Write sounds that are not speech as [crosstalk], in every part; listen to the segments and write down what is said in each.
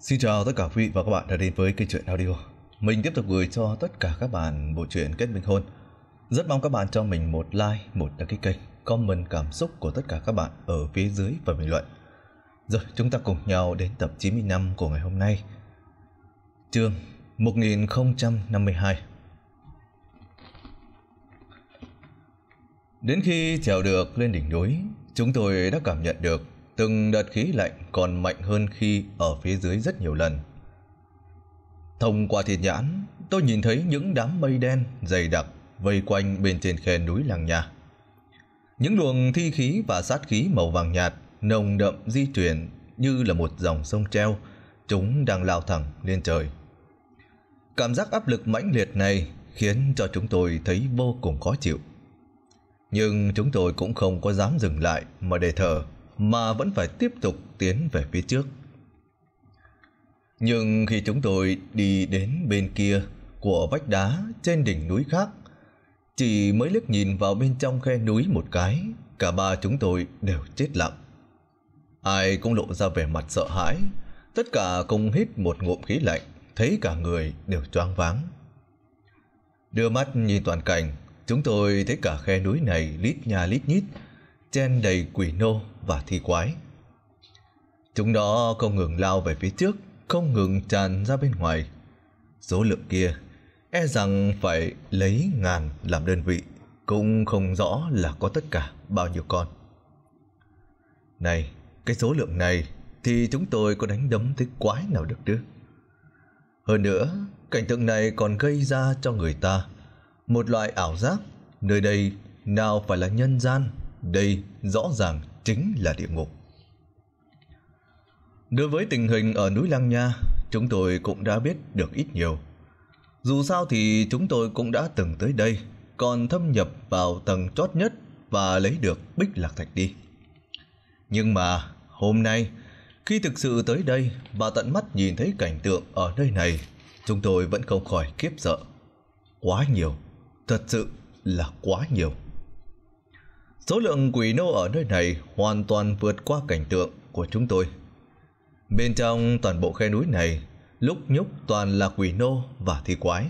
Xin chào tất cả quý vị và các bạn đã đến với kênh truyện audio. Mình tiếp tục gửi cho tất cả các bạn bộ truyện Kết Minh Hôn. Rất mong các bạn cho mình một like, một đăng ký kênh, comment cảm xúc của tất cả các bạn ở phía dưới và bình luận. Rồi, chúng ta cùng nhau đến tập 95 của ngày hôm nay. Chương 1052 Đến khi trèo được lên đỉnh núi, chúng tôi đã cảm nhận được từng đợt khí lạnh còn mạnh hơn khi ở phía dưới rất nhiều lần. Thông qua thiệt nhãn, tôi nhìn thấy những đám mây đen dày đặc vây quanh bên trên khe núi làng nhà. Những luồng thi khí và sát khí màu vàng nhạt nồng đậm di chuyển như là một dòng sông treo, chúng đang lao thẳng lên trời. Cảm giác áp lực mãnh liệt này khiến cho chúng tôi thấy vô cùng khó chịu. Nhưng chúng tôi cũng không có dám dừng lại mà để thở mà vẫn phải tiếp tục tiến về phía trước. Nhưng khi chúng tôi đi đến bên kia của vách đá trên đỉnh núi khác, chỉ mới liếc nhìn vào bên trong khe núi một cái, cả ba chúng tôi đều chết lặng. Ai cũng lộ ra vẻ mặt sợ hãi, tất cả cùng hít một ngụm khí lạnh, thấy cả người đều choáng váng. Đưa mắt nhìn toàn cảnh, chúng tôi thấy cả khe núi này lít nhà lít nhít, chen đầy quỷ nô và thi quái. Chúng nó không ngừng lao về phía trước, không ngừng tràn ra bên ngoài. Số lượng kia e rằng phải lấy ngàn làm đơn vị, cũng không rõ là có tất cả bao nhiêu con. Này, cái số lượng này thì chúng tôi có đánh đấm tới quái nào được chứ? Hơn nữa, cảnh tượng này còn gây ra cho người ta một loại ảo giác nơi đây nào phải là nhân gian đây rõ ràng chính là địa ngục. Đối với tình hình ở núi Lăng Nha, chúng tôi cũng đã biết được ít nhiều. Dù sao thì chúng tôi cũng đã từng tới đây, còn thâm nhập vào tầng chót nhất và lấy được bích lạc thạch đi. Nhưng mà hôm nay, khi thực sự tới đây và tận mắt nhìn thấy cảnh tượng ở nơi này, chúng tôi vẫn không khỏi kiếp sợ. Quá nhiều, thật sự là quá nhiều. Số lượng quỷ nô ở nơi này hoàn toàn vượt qua cảnh tượng của chúng tôi. Bên trong toàn bộ khe núi này, lúc nhúc toàn là quỷ nô và thi quái.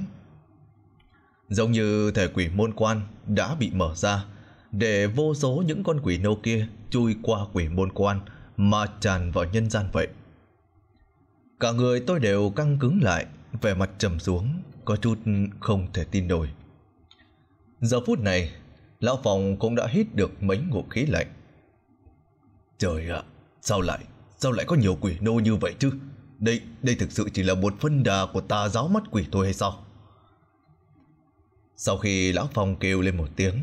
Giống như thể quỷ môn quan đã bị mở ra để vô số những con quỷ nô kia chui qua quỷ môn quan mà tràn vào nhân gian vậy. Cả người tôi đều căng cứng lại, vẻ mặt trầm xuống, có chút không thể tin nổi. Giờ phút này, Lão Phòng cũng đã hít được mấy ngụm khí lạnh. Trời ạ, sao lại, sao lại có nhiều quỷ nô như vậy chứ? Đây, đây thực sự chỉ là một phân đà của tà giáo mắt quỷ thôi hay sao? Sau khi Lão Phong kêu lên một tiếng,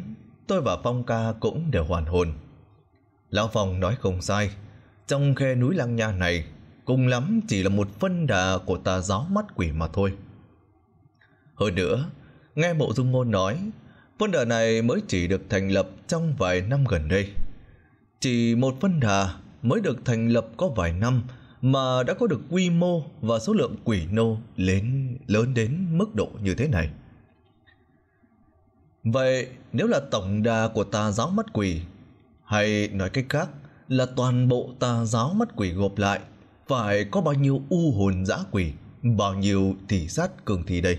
tôi và Phong ca cũng đều hoàn hồn. Lão Phong nói không sai, trong khe núi Lăng Nha này, cùng lắm chỉ là một phân đà của tà giáo mắt quỷ mà thôi. Hơn nữa, nghe mộ dung ngôn nói Phân đà này mới chỉ được thành lập trong vài năm gần đây. Chỉ một phân đà mới được thành lập có vài năm mà đã có được quy mô và số lượng quỷ nô lớn lớn đến mức độ như thế này. Vậy nếu là tổng đà của tà giáo mắt quỷ hay nói cách khác là toàn bộ tà giáo mắt quỷ gộp lại phải có bao nhiêu u hồn dã quỷ, bao nhiêu thị sát cường thì đây?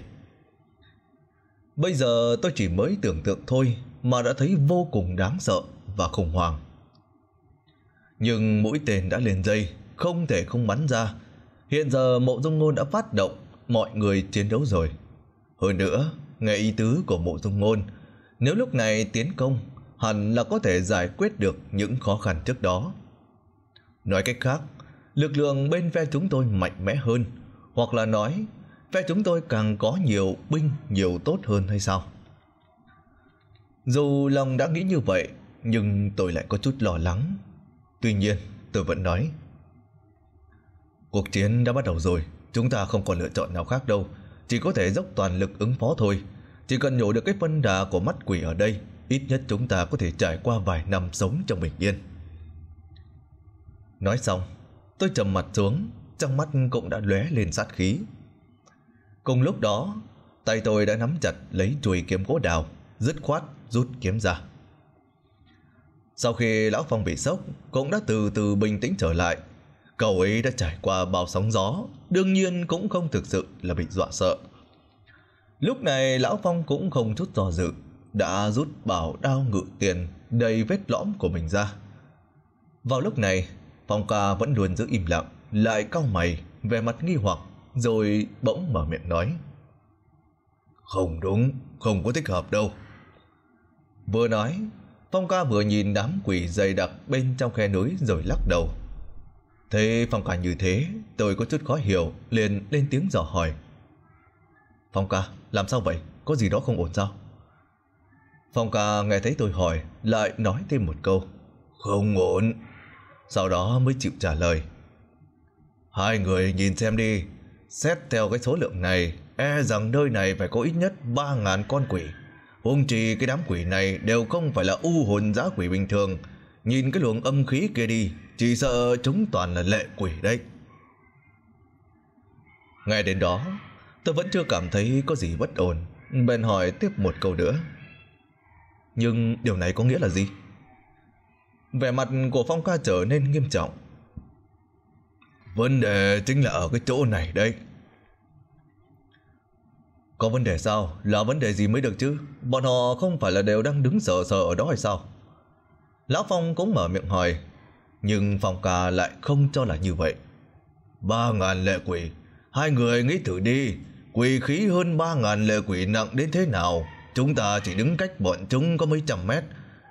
Bây giờ tôi chỉ mới tưởng tượng thôi mà đã thấy vô cùng đáng sợ và khủng hoảng. Nhưng mũi tên đã lên dây, không thể không bắn ra. Hiện giờ mộ dung ngôn đã phát động, mọi người chiến đấu rồi. Hơn nữa, nghe ý tứ của mộ dung ngôn, nếu lúc này tiến công, hẳn là có thể giải quyết được những khó khăn trước đó. Nói cách khác, lực lượng bên phe chúng tôi mạnh mẽ hơn, hoặc là nói Vậy chúng tôi càng có nhiều binh nhiều tốt hơn hay sao? Dù lòng đã nghĩ như vậy, nhưng tôi lại có chút lo lắng. Tuy nhiên, tôi vẫn nói. Cuộc chiến đã bắt đầu rồi, chúng ta không còn lựa chọn nào khác đâu. Chỉ có thể dốc toàn lực ứng phó thôi. Chỉ cần nhổ được cái phân đà của mắt quỷ ở đây, ít nhất chúng ta có thể trải qua vài năm sống trong bình yên. Nói xong, tôi trầm mặt xuống, trong mắt cũng đã lóe lên sát khí. Cùng lúc đó, tay tôi đã nắm chặt lấy chùy kiếm gỗ đào, dứt khoát rút kiếm ra. Sau khi lão Phong bị sốc, cũng đã từ từ bình tĩnh trở lại. Cậu ấy đã trải qua bao sóng gió, đương nhiên cũng không thực sự là bị dọa sợ. Lúc này lão Phong cũng không chút do dự, đã rút bảo đao ngự tiền đầy vết lõm của mình ra. Vào lúc này, Phong ca vẫn luôn giữ im lặng, lại cau mày, vẻ mặt nghi hoặc rồi bỗng mở miệng nói không đúng không có thích hợp đâu vừa nói phong ca vừa nhìn đám quỷ dày đặc bên trong khe núi rồi lắc đầu thấy phong ca như thế tôi có chút khó hiểu liền lên tiếng dò hỏi phong ca làm sao vậy có gì đó không ổn sao phong ca nghe thấy tôi hỏi lại nói thêm một câu không ổn sau đó mới chịu trả lời hai người nhìn xem đi Xét theo cái số lượng này, e rằng nơi này phải có ít nhất ba ngàn con quỷ. Hùng trì cái đám quỷ này đều không phải là u hồn giã quỷ bình thường. Nhìn cái luồng âm khí kia đi, chỉ sợ chúng toàn là lệ quỷ đấy. Nghe đến đó, tôi vẫn chưa cảm thấy có gì bất ổn. Bèn hỏi tiếp một câu nữa. Nhưng điều này có nghĩa là gì? Vẻ mặt của Phong ca trở nên nghiêm trọng. Vấn đề chính là ở cái chỗ này đấy Có vấn đề sao Là vấn đề gì mới được chứ Bọn họ không phải là đều đang đứng sợ sợ ở đó hay sao Lão Phong cũng mở miệng hỏi Nhưng Phong ca lại không cho là như vậy Ba ngàn lệ quỷ Hai người nghĩ thử đi Quỷ khí hơn ba ngàn lệ quỷ nặng đến thế nào Chúng ta chỉ đứng cách bọn chúng có mấy trăm mét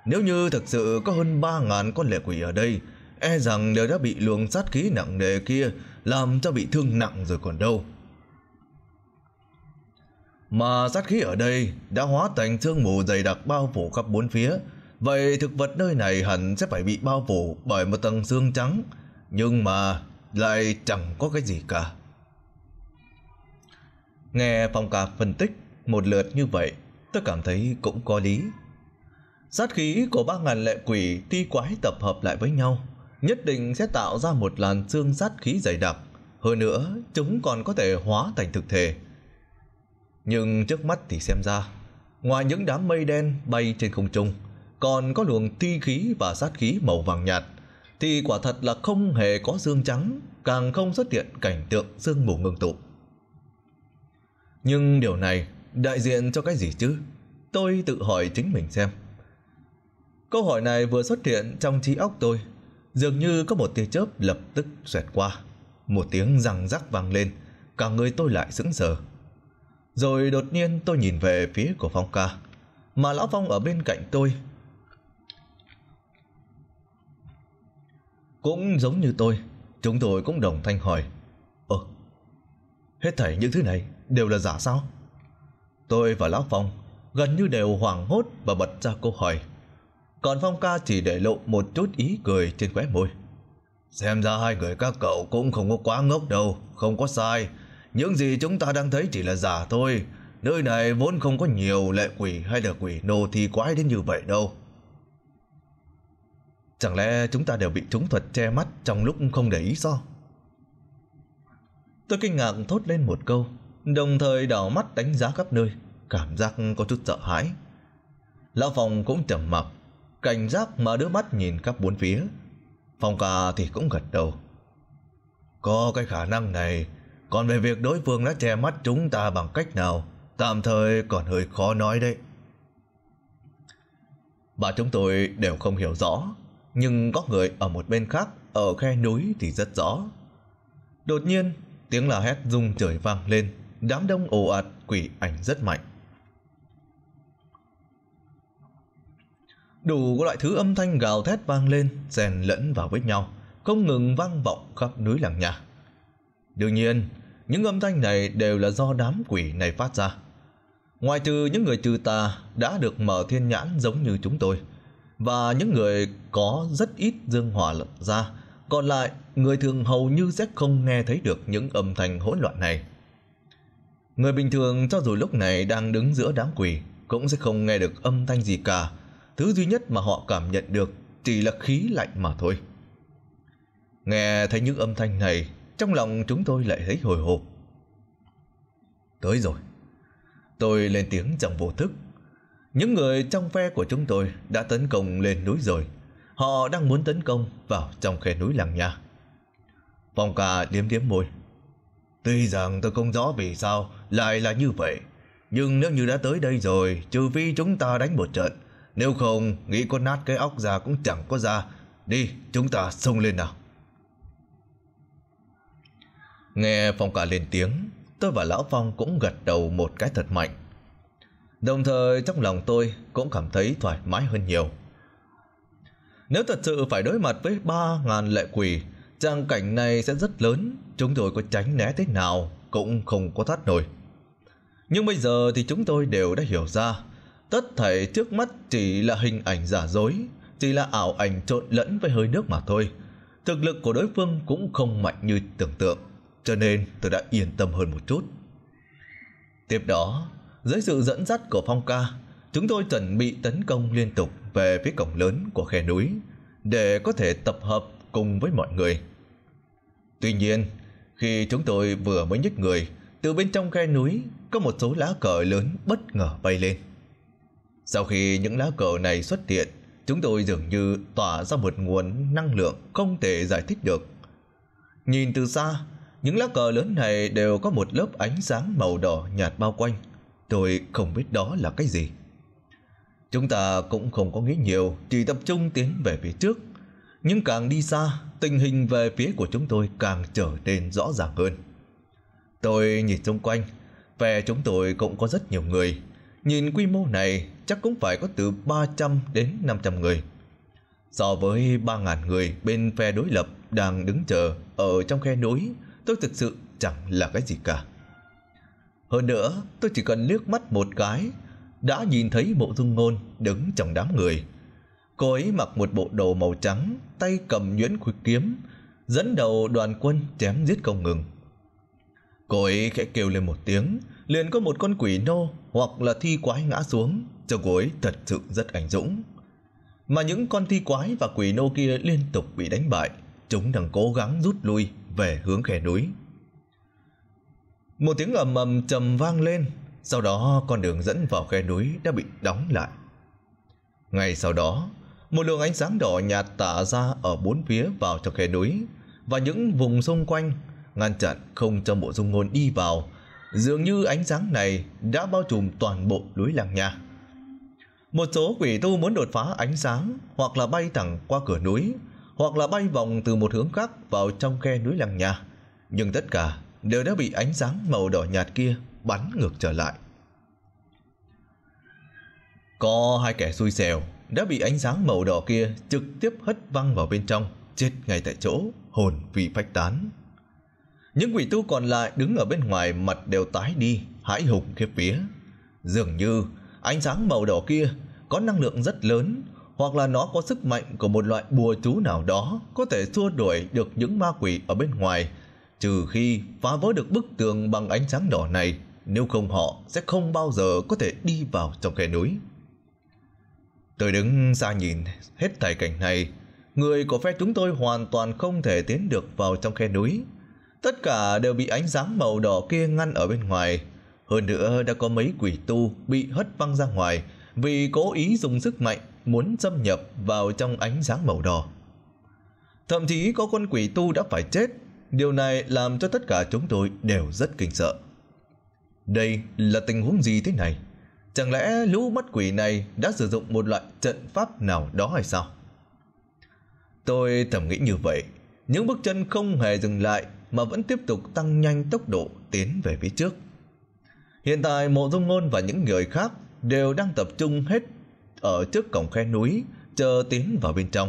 Nếu như thật sự có hơn ba ngàn con lệ quỷ ở đây e rằng đều đã bị luồng sát khí nặng nề kia làm cho bị thương nặng rồi còn đâu. Mà sát khí ở đây đã hóa thành sương mù dày đặc bao phủ khắp bốn phía, vậy thực vật nơi này hẳn sẽ phải bị bao phủ bởi một tầng xương trắng, nhưng mà lại chẳng có cái gì cả. Nghe Phong cà phân tích một lượt như vậy, tôi cảm thấy cũng có lý. Sát khí của ba ngàn lệ quỷ ti quái tập hợp lại với nhau, nhất định sẽ tạo ra một làn xương sát khí dày đặc, hơn nữa chúng còn có thể hóa thành thực thể. Nhưng trước mắt thì xem ra, ngoài những đám mây đen bay trên không trung, còn có luồng thi khí và sát khí màu vàng nhạt, thì quả thật là không hề có xương trắng, càng không xuất hiện cảnh tượng xương mù ngưng tụ. Nhưng điều này đại diện cho cái gì chứ? Tôi tự hỏi chính mình xem. Câu hỏi này vừa xuất hiện trong trí óc tôi Dường như có một tia chớp lập tức xoẹt qua, một tiếng răng rắc vang lên, cả người tôi lại sững sờ. Rồi đột nhiên tôi nhìn về phía của Phong ca, mà lão Phong ở bên cạnh tôi. Cũng giống như tôi, chúng tôi cũng đồng thanh hỏi, "Ơ, hết thảy những thứ này đều là giả sao?" Tôi và lão Phong gần như đều hoảng hốt và bật ra câu hỏi còn Phong ca chỉ để lộ một chút ý cười trên khóe môi. Xem ra hai người các cậu cũng không có quá ngốc đâu, không có sai. Những gì chúng ta đang thấy chỉ là giả thôi. Nơi này vốn không có nhiều lệ quỷ hay là quỷ nô thì quái đến như vậy đâu. Chẳng lẽ chúng ta đều bị chúng thuật che mắt trong lúc không để ý sao? Tôi kinh ngạc thốt lên một câu, đồng thời đảo mắt đánh giá khắp nơi, cảm giác có chút sợ hãi. Lão Phòng cũng trầm mặc, cảnh giác mà đưa mắt nhìn khắp bốn phía. Phong ca thì cũng gật đầu. Có cái khả năng này, còn về việc đối phương đã che mắt chúng ta bằng cách nào, tạm thời còn hơi khó nói đấy. Bà chúng tôi đều không hiểu rõ, nhưng có người ở một bên khác, ở khe núi thì rất rõ. Đột nhiên, tiếng la hét rung trời vang lên, đám đông ồ ạt quỷ ảnh rất mạnh. đủ loại thứ âm thanh gào thét vang lên xen lẫn vào với nhau không ngừng vang vọng khắp núi làng nhà đương nhiên những âm thanh này đều là do đám quỷ này phát ra ngoài trừ những người trừ tà đã được mở thiên nhãn giống như chúng tôi và những người có rất ít dương hỏa ra còn lại người thường hầu như sẽ không nghe thấy được những âm thanh hỗn loạn này người bình thường cho dù lúc này đang đứng giữa đám quỷ cũng sẽ không nghe được âm thanh gì cả thứ duy nhất mà họ cảm nhận được chỉ là khí lạnh mà thôi. Nghe thấy những âm thanh này, trong lòng chúng tôi lại thấy hồi hộp. Tới rồi. Tôi lên tiếng trong vô thức. Những người trong phe của chúng tôi đã tấn công lên núi rồi. Họ đang muốn tấn công vào trong khe núi làng nhà. Phong ca điếm điếm môi. Tuy rằng tôi không rõ vì sao lại là như vậy, nhưng nếu như đã tới đây rồi, trừ phi chúng ta đánh một trận, nếu không nghĩ có nát cái óc ra cũng chẳng có ra Đi chúng ta xông lên nào Nghe Phong cả lên tiếng Tôi và Lão Phong cũng gật đầu một cái thật mạnh Đồng thời trong lòng tôi cũng cảm thấy thoải mái hơn nhiều Nếu thật sự phải đối mặt với ba ngàn lệ quỷ Trang cảnh này sẽ rất lớn Chúng tôi có tránh né thế nào cũng không có thoát nổi Nhưng bây giờ thì chúng tôi đều đã hiểu ra tất thảy trước mắt chỉ là hình ảnh giả dối, chỉ là ảo ảnh trộn lẫn với hơi nước mà thôi. Thực lực của đối phương cũng không mạnh như tưởng tượng, cho nên tôi đã yên tâm hơn một chút. Tiếp đó, dưới sự dẫn dắt của Phong ca, chúng tôi chuẩn bị tấn công liên tục về phía cổng lớn của khe núi để có thể tập hợp cùng với mọi người. Tuy nhiên, khi chúng tôi vừa mới nhích người, từ bên trong khe núi có một số lá cờ lớn bất ngờ bay lên. Sau khi những lá cờ này xuất hiện, chúng tôi dường như tỏa ra một nguồn năng lượng không thể giải thích được. Nhìn từ xa, những lá cờ lớn này đều có một lớp ánh sáng màu đỏ nhạt bao quanh. Tôi không biết đó là cái gì. Chúng ta cũng không có nghĩ nhiều, chỉ tập trung tiến về phía trước. Nhưng càng đi xa, tình hình về phía của chúng tôi càng trở nên rõ ràng hơn. Tôi nhìn xung quanh, về chúng tôi cũng có rất nhiều người, Nhìn quy mô này chắc cũng phải có từ 300 đến 500 người. So với 3.000 người bên phe đối lập đang đứng chờ ở trong khe núi, tôi thực sự chẳng là cái gì cả. Hơn nữa, tôi chỉ cần liếc mắt một cái, đã nhìn thấy bộ dung ngôn đứng trong đám người. Cô ấy mặc một bộ đồ màu trắng, tay cầm nhuyễn khuỷu kiếm, dẫn đầu đoàn quân chém giết không ngừng. Cô ấy khẽ kêu lên một tiếng, liền có một con quỷ nô hoặc là thi quái ngã xuống, cho cô ấy thật sự rất ảnh dũng. Mà những con thi quái và quỷ nô kia liên tục bị đánh bại, chúng đang cố gắng rút lui về hướng khe núi. Một tiếng ầm ầm trầm vang lên, sau đó con đường dẫn vào khe núi đã bị đóng lại. Ngay sau đó, một luồng ánh sáng đỏ nhạt tỏa ra ở bốn phía vào trong khe núi và những vùng xung quanh, ngăn chặn không cho bộ dung ngôn đi vào dường như ánh sáng này đã bao trùm toàn bộ núi làng nhà. Một số quỷ tu muốn đột phá ánh sáng hoặc là bay thẳng qua cửa núi, hoặc là bay vòng từ một hướng khác vào trong khe núi làng nhà, nhưng tất cả đều đã bị ánh sáng màu đỏ nhạt kia bắn ngược trở lại. Có hai kẻ xui xẻo đã bị ánh sáng màu đỏ kia trực tiếp hất văng vào bên trong, chết ngay tại chỗ, hồn vì phách tán. Những quỷ tu còn lại đứng ở bên ngoài mặt đều tái đi, hãi hùng khiếp vía. Dường như ánh sáng màu đỏ kia có năng lượng rất lớn hoặc là nó có sức mạnh của một loại bùa chú nào đó có thể xua đuổi được những ma quỷ ở bên ngoài trừ khi phá vỡ được bức tường bằng ánh sáng đỏ này nếu không họ sẽ không bao giờ có thể đi vào trong khe núi. Tôi đứng xa nhìn hết thảy cảnh này người của phe chúng tôi hoàn toàn không thể tiến được vào trong khe núi Tất cả đều bị ánh sáng màu đỏ kia ngăn ở bên ngoài. Hơn nữa đã có mấy quỷ tu bị hất văng ra ngoài vì cố ý dùng sức mạnh muốn xâm nhập vào trong ánh sáng màu đỏ. Thậm chí có con quỷ tu đã phải chết. Điều này làm cho tất cả chúng tôi đều rất kinh sợ. Đây là tình huống gì thế này? Chẳng lẽ lũ mất quỷ này đã sử dụng một loại trận pháp nào đó hay sao? Tôi thầm nghĩ như vậy. Những bước chân không hề dừng lại mà vẫn tiếp tục tăng nhanh tốc độ tiến về phía trước. Hiện tại mộ dung ngôn và những người khác đều đang tập trung hết ở trước cổng khe núi chờ tiến vào bên trong.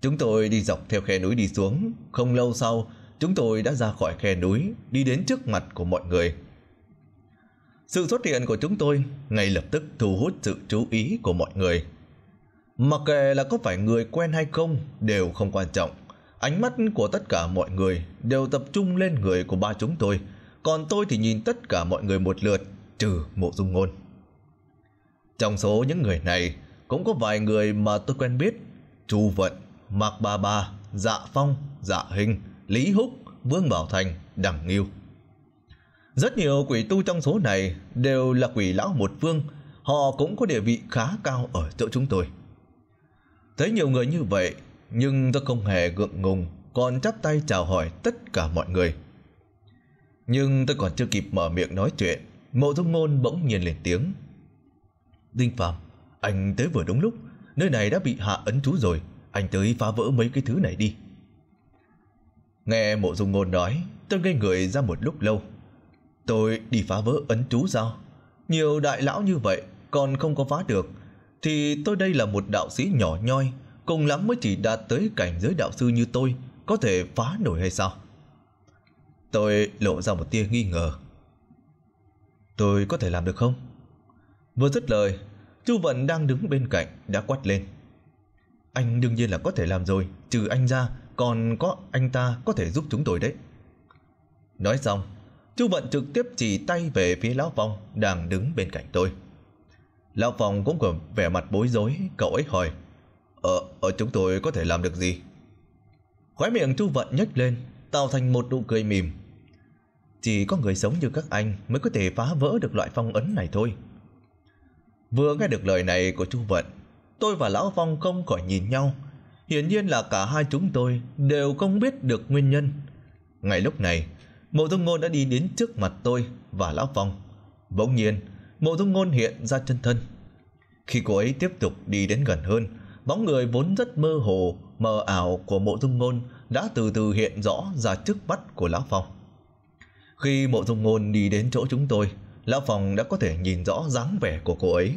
Chúng tôi đi dọc theo khe núi đi xuống, không lâu sau chúng tôi đã ra khỏi khe núi đi đến trước mặt của mọi người. Sự xuất hiện của chúng tôi ngay lập tức thu hút sự chú ý của mọi người. Mặc kệ là có phải người quen hay không đều không quan trọng. Ánh mắt của tất cả mọi người đều tập trung lên người của ba chúng tôi, còn tôi thì nhìn tất cả mọi người một lượt, trừ mộ dung ngôn. Trong số những người này, cũng có vài người mà tôi quen biết, Chu Vận, Mạc Ba Ba, Dạ Phong, Dạ Hình, Lý Húc, Vương Bảo Thành, Đằng Nghiêu. Rất nhiều quỷ tu trong số này đều là quỷ lão một phương, họ cũng có địa vị khá cao ở chỗ chúng tôi. Thấy nhiều người như vậy, nhưng tôi không hề gượng ngùng còn chắp tay chào hỏi tất cả mọi người nhưng tôi còn chưa kịp mở miệng nói chuyện mộ dung ngôn bỗng nhiên lên tiếng đinh phạm anh tới vừa đúng lúc nơi này đã bị hạ ấn chú rồi anh tới phá vỡ mấy cái thứ này đi nghe mộ dung ngôn nói tôi ngây người ra một lúc lâu tôi đi phá vỡ ấn chú sao nhiều đại lão như vậy còn không có phá được thì tôi đây là một đạo sĩ nhỏ nhoi cùng lắm mới chỉ đạt tới cảnh giới đạo sư như tôi có thể phá nổi hay sao? Tôi lộ ra một tia nghi ngờ. Tôi có thể làm được không? Vừa dứt lời, Chu Vận đang đứng bên cạnh đã quát lên. Anh đương nhiên là có thể làm rồi, trừ anh ra, còn có anh ta có thể giúp chúng tôi đấy. Nói xong, Chu Vận trực tiếp chỉ tay về phía Lão Phong đang đứng bên cạnh tôi. Lão Phong cũng còn vẻ mặt bối rối, cậu ấy hỏi. Ờ, ờ chúng tôi có thể làm được gì? Khóe miệng Chu Vận nhếch lên, tạo thành một nụ cười mỉm. Chỉ có người sống như các anh mới có thể phá vỡ được loại phong ấn này thôi. Vừa nghe được lời này của Chu Vận, tôi và Lão Phong không khỏi nhìn nhau. Hiển nhiên là cả hai chúng tôi đều không biết được nguyên nhân. Ngay lúc này, Mộ Dung Ngôn đã đi đến trước mặt tôi và Lão Phong. Bỗng nhiên, Mộ Dung Ngôn hiện ra chân thân. Khi cô ấy tiếp tục đi đến gần hơn, bóng người vốn rất mơ hồ, mờ ảo của mộ dung ngôn đã từ từ hiện rõ ra trước mắt của Lão Phong. Khi mộ dung ngôn đi đến chỗ chúng tôi, Lão Phong đã có thể nhìn rõ dáng vẻ của cô ấy.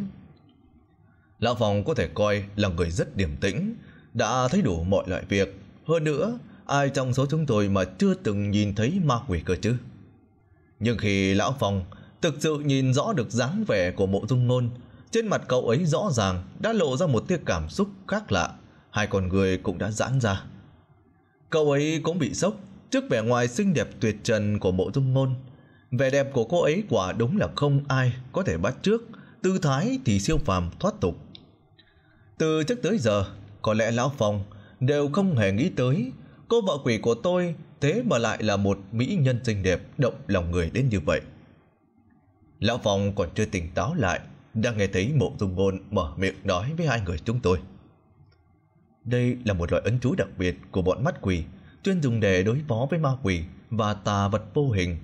Lão Phong có thể coi là người rất điềm tĩnh, đã thấy đủ mọi loại việc. Hơn nữa, ai trong số chúng tôi mà chưa từng nhìn thấy ma quỷ cơ chứ? Nhưng khi Lão Phong thực sự nhìn rõ được dáng vẻ của mộ dung ngôn trên mặt cậu ấy rõ ràng đã lộ ra một tia cảm xúc khác lạ, hai con người cũng đã giãn ra. Cậu ấy cũng bị sốc trước vẻ ngoài xinh đẹp tuyệt trần của bộ dung ngôn. Vẻ đẹp của cô ấy quả đúng là không ai có thể bắt trước, tư thái thì siêu phàm thoát tục. Từ trước tới giờ, có lẽ Lão Phong đều không hề nghĩ tới cô vợ quỷ của tôi thế mà lại là một mỹ nhân xinh đẹp động lòng người đến như vậy. Lão Phong còn chưa tỉnh táo lại đang nghe thấy mộ dung ngôn mở miệng nói với hai người chúng tôi. Đây là một loại ấn chú đặc biệt của bọn mắt quỷ, chuyên dùng để đối phó với ma quỷ và tà vật vô hình.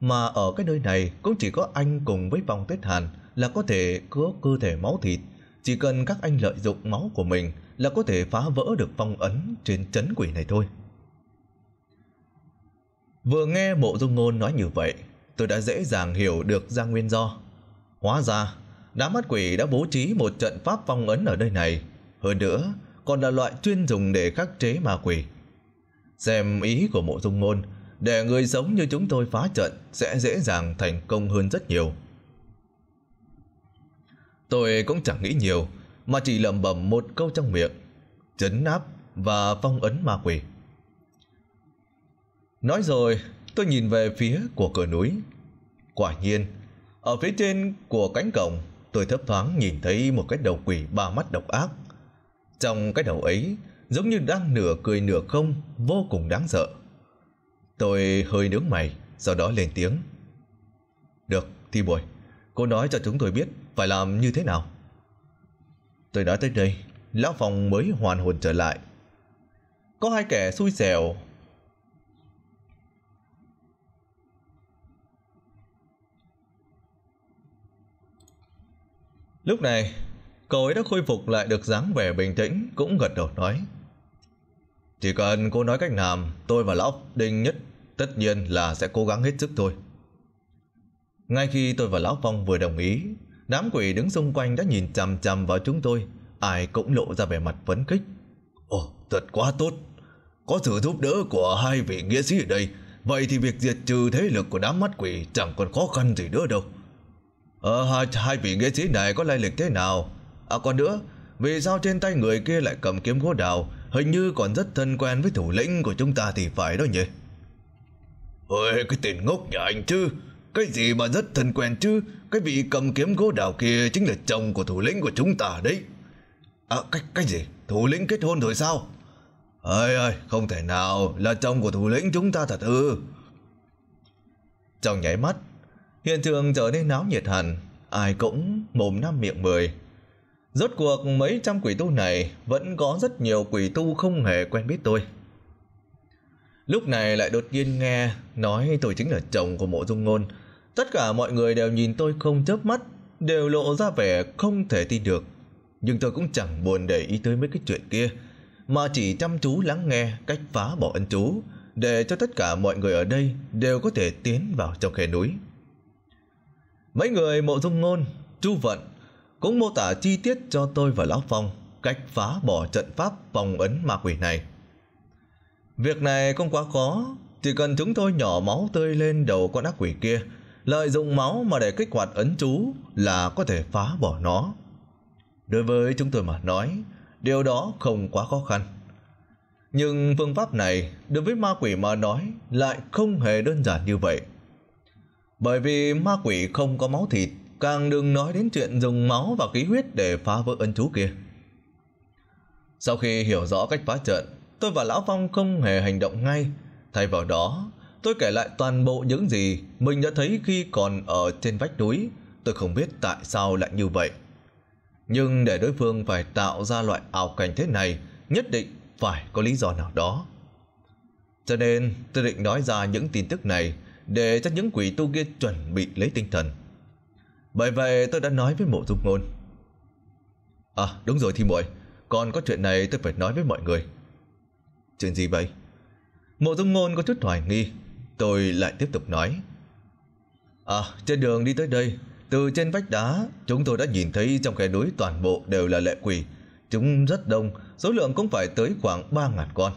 Mà ở cái nơi này cũng chỉ có anh cùng với vòng tuyết hàn là có thể cứa cơ thể máu thịt. Chỉ cần các anh lợi dụng máu của mình là có thể phá vỡ được phong ấn trên chấn quỷ này thôi. Vừa nghe mộ dung ngôn nói như vậy, tôi đã dễ dàng hiểu được ra nguyên do. Hóa ra, đám mắt quỷ đã bố trí một trận pháp phong ấn ở nơi này, hơn nữa còn là loại chuyên dùng để khắc chế ma quỷ. Xem ý của mộ dung ngôn, để người sống như chúng tôi phá trận sẽ dễ dàng thành công hơn rất nhiều. Tôi cũng chẳng nghĩ nhiều, mà chỉ lẩm bẩm một câu trong miệng, chấn áp và phong ấn ma quỷ. Nói rồi, tôi nhìn về phía của cửa núi. Quả nhiên, ở phía trên của cánh cổng tôi thấp thoáng nhìn thấy một cái đầu quỷ ba mắt độc ác. Trong cái đầu ấy, giống như đang nửa cười nửa không, vô cùng đáng sợ. Tôi hơi nướng mày, sau đó lên tiếng. Được, Thi Bồi, cô nói cho chúng tôi biết phải làm như thế nào. Tôi đã tới đây, lão phòng mới hoàn hồn trở lại. Có hai kẻ xui xẻo Lúc này, cậu ấy đã khôi phục lại được dáng vẻ bình tĩnh, cũng gật đầu nói. Chỉ cần cô nói cách làm, tôi và Lão Đinh nhất tất nhiên là sẽ cố gắng hết sức thôi. Ngay khi tôi và Lão Phong vừa đồng ý, đám quỷ đứng xung quanh đã nhìn chằm chằm vào chúng tôi, ai cũng lộ ra vẻ mặt phấn khích. Ồ, oh, thật quá tốt! Có sự giúp đỡ của hai vị nghĩa sĩ ở đây, vậy thì việc diệt trừ thế lực của đám mắt quỷ chẳng còn khó khăn gì nữa đâu. Ờ, hai, hai vị nghệ sĩ này có lai lịch thế nào? À còn nữa, vì sao trên tay người kia lại cầm kiếm gỗ đào, hình như còn rất thân quen với thủ lĩnh của chúng ta thì phải đó nhỉ? Ôi, cái tên ngốc nhà anh chứ, cái gì mà rất thân quen chứ, cái vị cầm kiếm gỗ đào kia chính là chồng của thủ lĩnh của chúng ta đấy. À, cái, cái gì? Thủ lĩnh kết hôn rồi sao? Ơi ơi, không thể nào, là chồng của thủ lĩnh chúng ta thật ư. Trong nhảy mắt, Hiện trường trở nên náo nhiệt hẳn, ai cũng mồm năm miệng mười. Rốt cuộc mấy trăm quỷ tu này vẫn có rất nhiều quỷ tu không hề quen biết tôi. Lúc này lại đột nhiên nghe nói tôi chính là chồng của mộ dung ngôn. Tất cả mọi người đều nhìn tôi không chớp mắt, đều lộ ra vẻ không thể tin được. Nhưng tôi cũng chẳng buồn để ý tới mấy cái chuyện kia, mà chỉ chăm chú lắng nghe cách phá bỏ ân chú, để cho tất cả mọi người ở đây đều có thể tiến vào trong khe núi. Mấy người mộ dung ngôn, chu vận cũng mô tả chi tiết cho tôi và Lão Phong cách phá bỏ trận pháp vòng ấn ma quỷ này. Việc này không quá khó, chỉ cần chúng tôi nhỏ máu tươi lên đầu con ác quỷ kia, lợi dụng máu mà để kích hoạt ấn chú là có thể phá bỏ nó. Đối với chúng tôi mà nói, điều đó không quá khó khăn. Nhưng phương pháp này đối với ma quỷ mà nói lại không hề đơn giản như vậy. Bởi vì ma quỷ không có máu thịt, càng đừng nói đến chuyện dùng máu và khí huyết để phá vỡ ân chú kia. Sau khi hiểu rõ cách phá trận, tôi và Lão Phong không hề hành động ngay. Thay vào đó, tôi kể lại toàn bộ những gì mình đã thấy khi còn ở trên vách núi. Tôi không biết tại sao lại như vậy. Nhưng để đối phương phải tạo ra loại ảo cảnh thế này, nhất định phải có lý do nào đó. Cho nên tôi định nói ra những tin tức này để cho những quỷ tu kia chuẩn bị lấy tinh thần. Bởi vậy tôi đã nói với mộ dung ngôn. À đúng rồi thì muội, còn có chuyện này tôi phải nói với mọi người. Chuyện gì vậy? Mộ dung ngôn có chút hoài nghi, tôi lại tiếp tục nói. À trên đường đi tới đây, từ trên vách đá chúng tôi đã nhìn thấy trong khe núi toàn bộ đều là lệ quỷ. Chúng rất đông, số lượng cũng phải tới khoảng 3.000 con.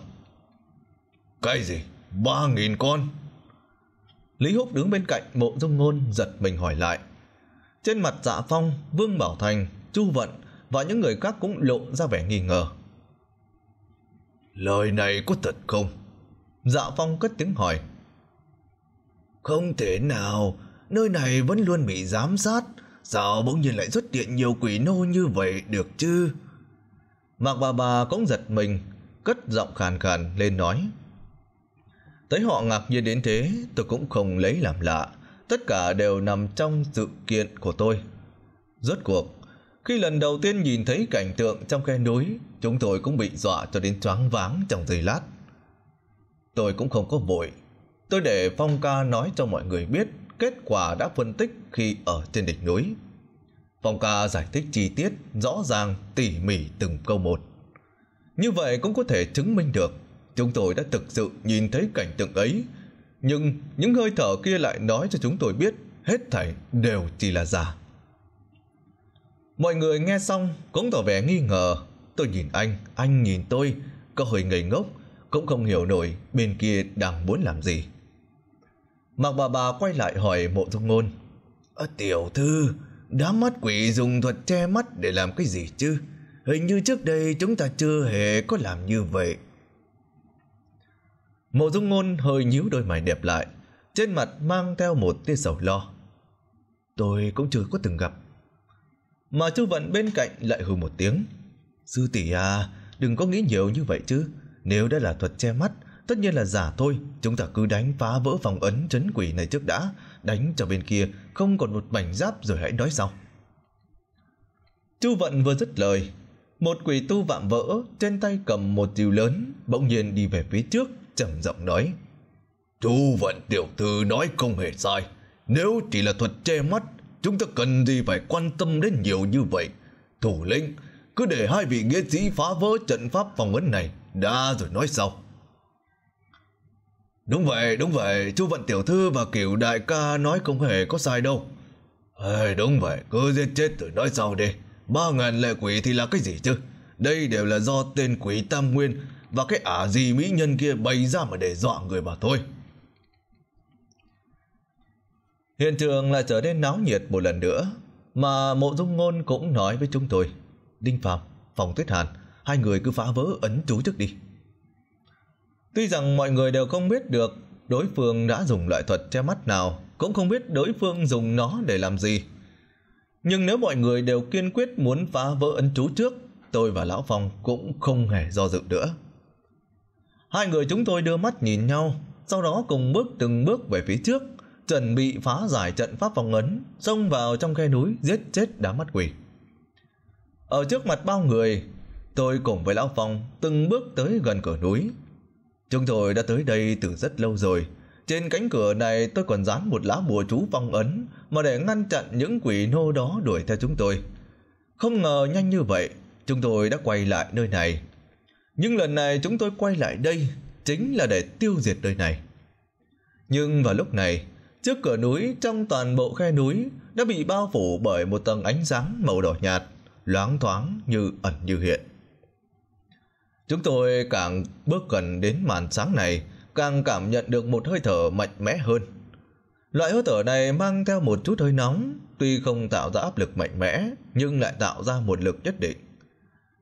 Cái gì? 3.000 con? Lý Húc đứng bên cạnh mộ dung ngôn giật mình hỏi lại. Trên mặt dạ phong, Vương Bảo Thành, Chu Vận và những người khác cũng lộ ra vẻ nghi ngờ. Lời này có thật không? Dạ phong cất tiếng hỏi. Không thể nào, nơi này vẫn luôn bị giám sát, sao bỗng nhiên lại xuất hiện nhiều quỷ nô như vậy được chứ? Mạc bà bà cũng giật mình, cất giọng khàn khàn lên nói. Thấy họ ngạc nhiên đến thế, tôi cũng không lấy làm lạ. Tất cả đều nằm trong dự kiện của tôi. Rốt cuộc, khi lần đầu tiên nhìn thấy cảnh tượng trong khe núi, chúng tôi cũng bị dọa cho đến choáng váng trong giây lát. Tôi cũng không có vội. Tôi để Phong ca nói cho mọi người biết kết quả đã phân tích khi ở trên đỉnh núi. Phong ca giải thích chi tiết, rõ ràng, tỉ mỉ từng câu một. Như vậy cũng có thể chứng minh được Chúng tôi đã thực sự nhìn thấy cảnh tượng ấy, nhưng những hơi thở kia lại nói cho chúng tôi biết hết thảy đều chỉ là giả. Mọi người nghe xong cũng tỏ vẻ nghi ngờ. Tôi nhìn anh, anh nhìn tôi, có hơi ngây ngốc, cũng không hiểu nổi bên kia đang muốn làm gì. Mặc bà bà quay lại hỏi mộ dung ngôn. À, tiểu thư, đám mắt quỷ dùng thuật che mắt để làm cái gì chứ? Hình như trước đây chúng ta chưa hề có làm như vậy. Mộ dung ngôn hơi nhíu đôi mày đẹp lại, trên mặt mang theo một tia sầu lo. Tôi cũng chưa có từng gặp. Mà Chu Vận bên cạnh lại hừ một tiếng. Sư tỷ à, đừng có nghĩ nhiều như vậy chứ. Nếu đây là thuật che mắt, tất nhiên là giả thôi. Chúng ta cứ đánh phá vỡ phòng ấn trấn quỷ này trước đã. Đánh cho bên kia không còn một mảnh giáp rồi hãy nói sau. Chu Vận vừa dứt lời, một quỷ tu vạm vỡ trên tay cầm một diều lớn bỗng nhiên đi về phía trước trầm giọng nói Chu vận tiểu thư nói không hề sai Nếu chỉ là thuật che mắt Chúng ta cần gì phải quan tâm đến nhiều như vậy Thủ lĩnh Cứ để hai vị nghệ sĩ phá vỡ trận pháp phòng ấn này Đã rồi nói sau Đúng vậy, đúng vậy Chu vận tiểu thư và kiểu đại ca nói không hề có sai đâu à, Đúng vậy, cứ giết chết rồi nói sau đi Ba ngàn lệ quỷ thì là cái gì chứ Đây đều là do tên quỷ Tam Nguyên và cái ả gì mỹ nhân kia bày ra mà để dọa người mà thôi. Hiện trường lại trở nên náo nhiệt một lần nữa, mà mộ dung ngôn cũng nói với chúng tôi. Đinh Phạm, Phòng Tuyết Hàn, hai người cứ phá vỡ ấn chú trước đi. Tuy rằng mọi người đều không biết được đối phương đã dùng loại thuật che mắt nào, cũng không biết đối phương dùng nó để làm gì. Nhưng nếu mọi người đều kiên quyết muốn phá vỡ ấn chú trước, tôi và Lão Phong cũng không hề do dự nữa. Hai người chúng tôi đưa mắt nhìn nhau, sau đó cùng bước từng bước về phía trước, chuẩn bị phá giải trận pháp vòng ấn, xông vào trong khe núi giết chết đám mắt quỷ. Ở trước mặt bao người, tôi cùng với Lão Phong từng bước tới gần cửa núi. Chúng tôi đã tới đây từ rất lâu rồi. Trên cánh cửa này tôi còn dán một lá bùa chú phong ấn mà để ngăn chặn những quỷ nô đó đuổi theo chúng tôi. Không ngờ nhanh như vậy, chúng tôi đã quay lại nơi này. Nhưng lần này chúng tôi quay lại đây chính là để tiêu diệt nơi này. Nhưng vào lúc này, trước cửa núi trong toàn bộ khe núi đã bị bao phủ bởi một tầng ánh sáng màu đỏ nhạt, loáng thoáng như ẩn như hiện. Chúng tôi càng bước gần đến màn sáng này, càng cảm nhận được một hơi thở mạnh mẽ hơn. Loại hơi thở này mang theo một chút hơi nóng, tuy không tạo ra áp lực mạnh mẽ, nhưng lại tạo ra một lực nhất định.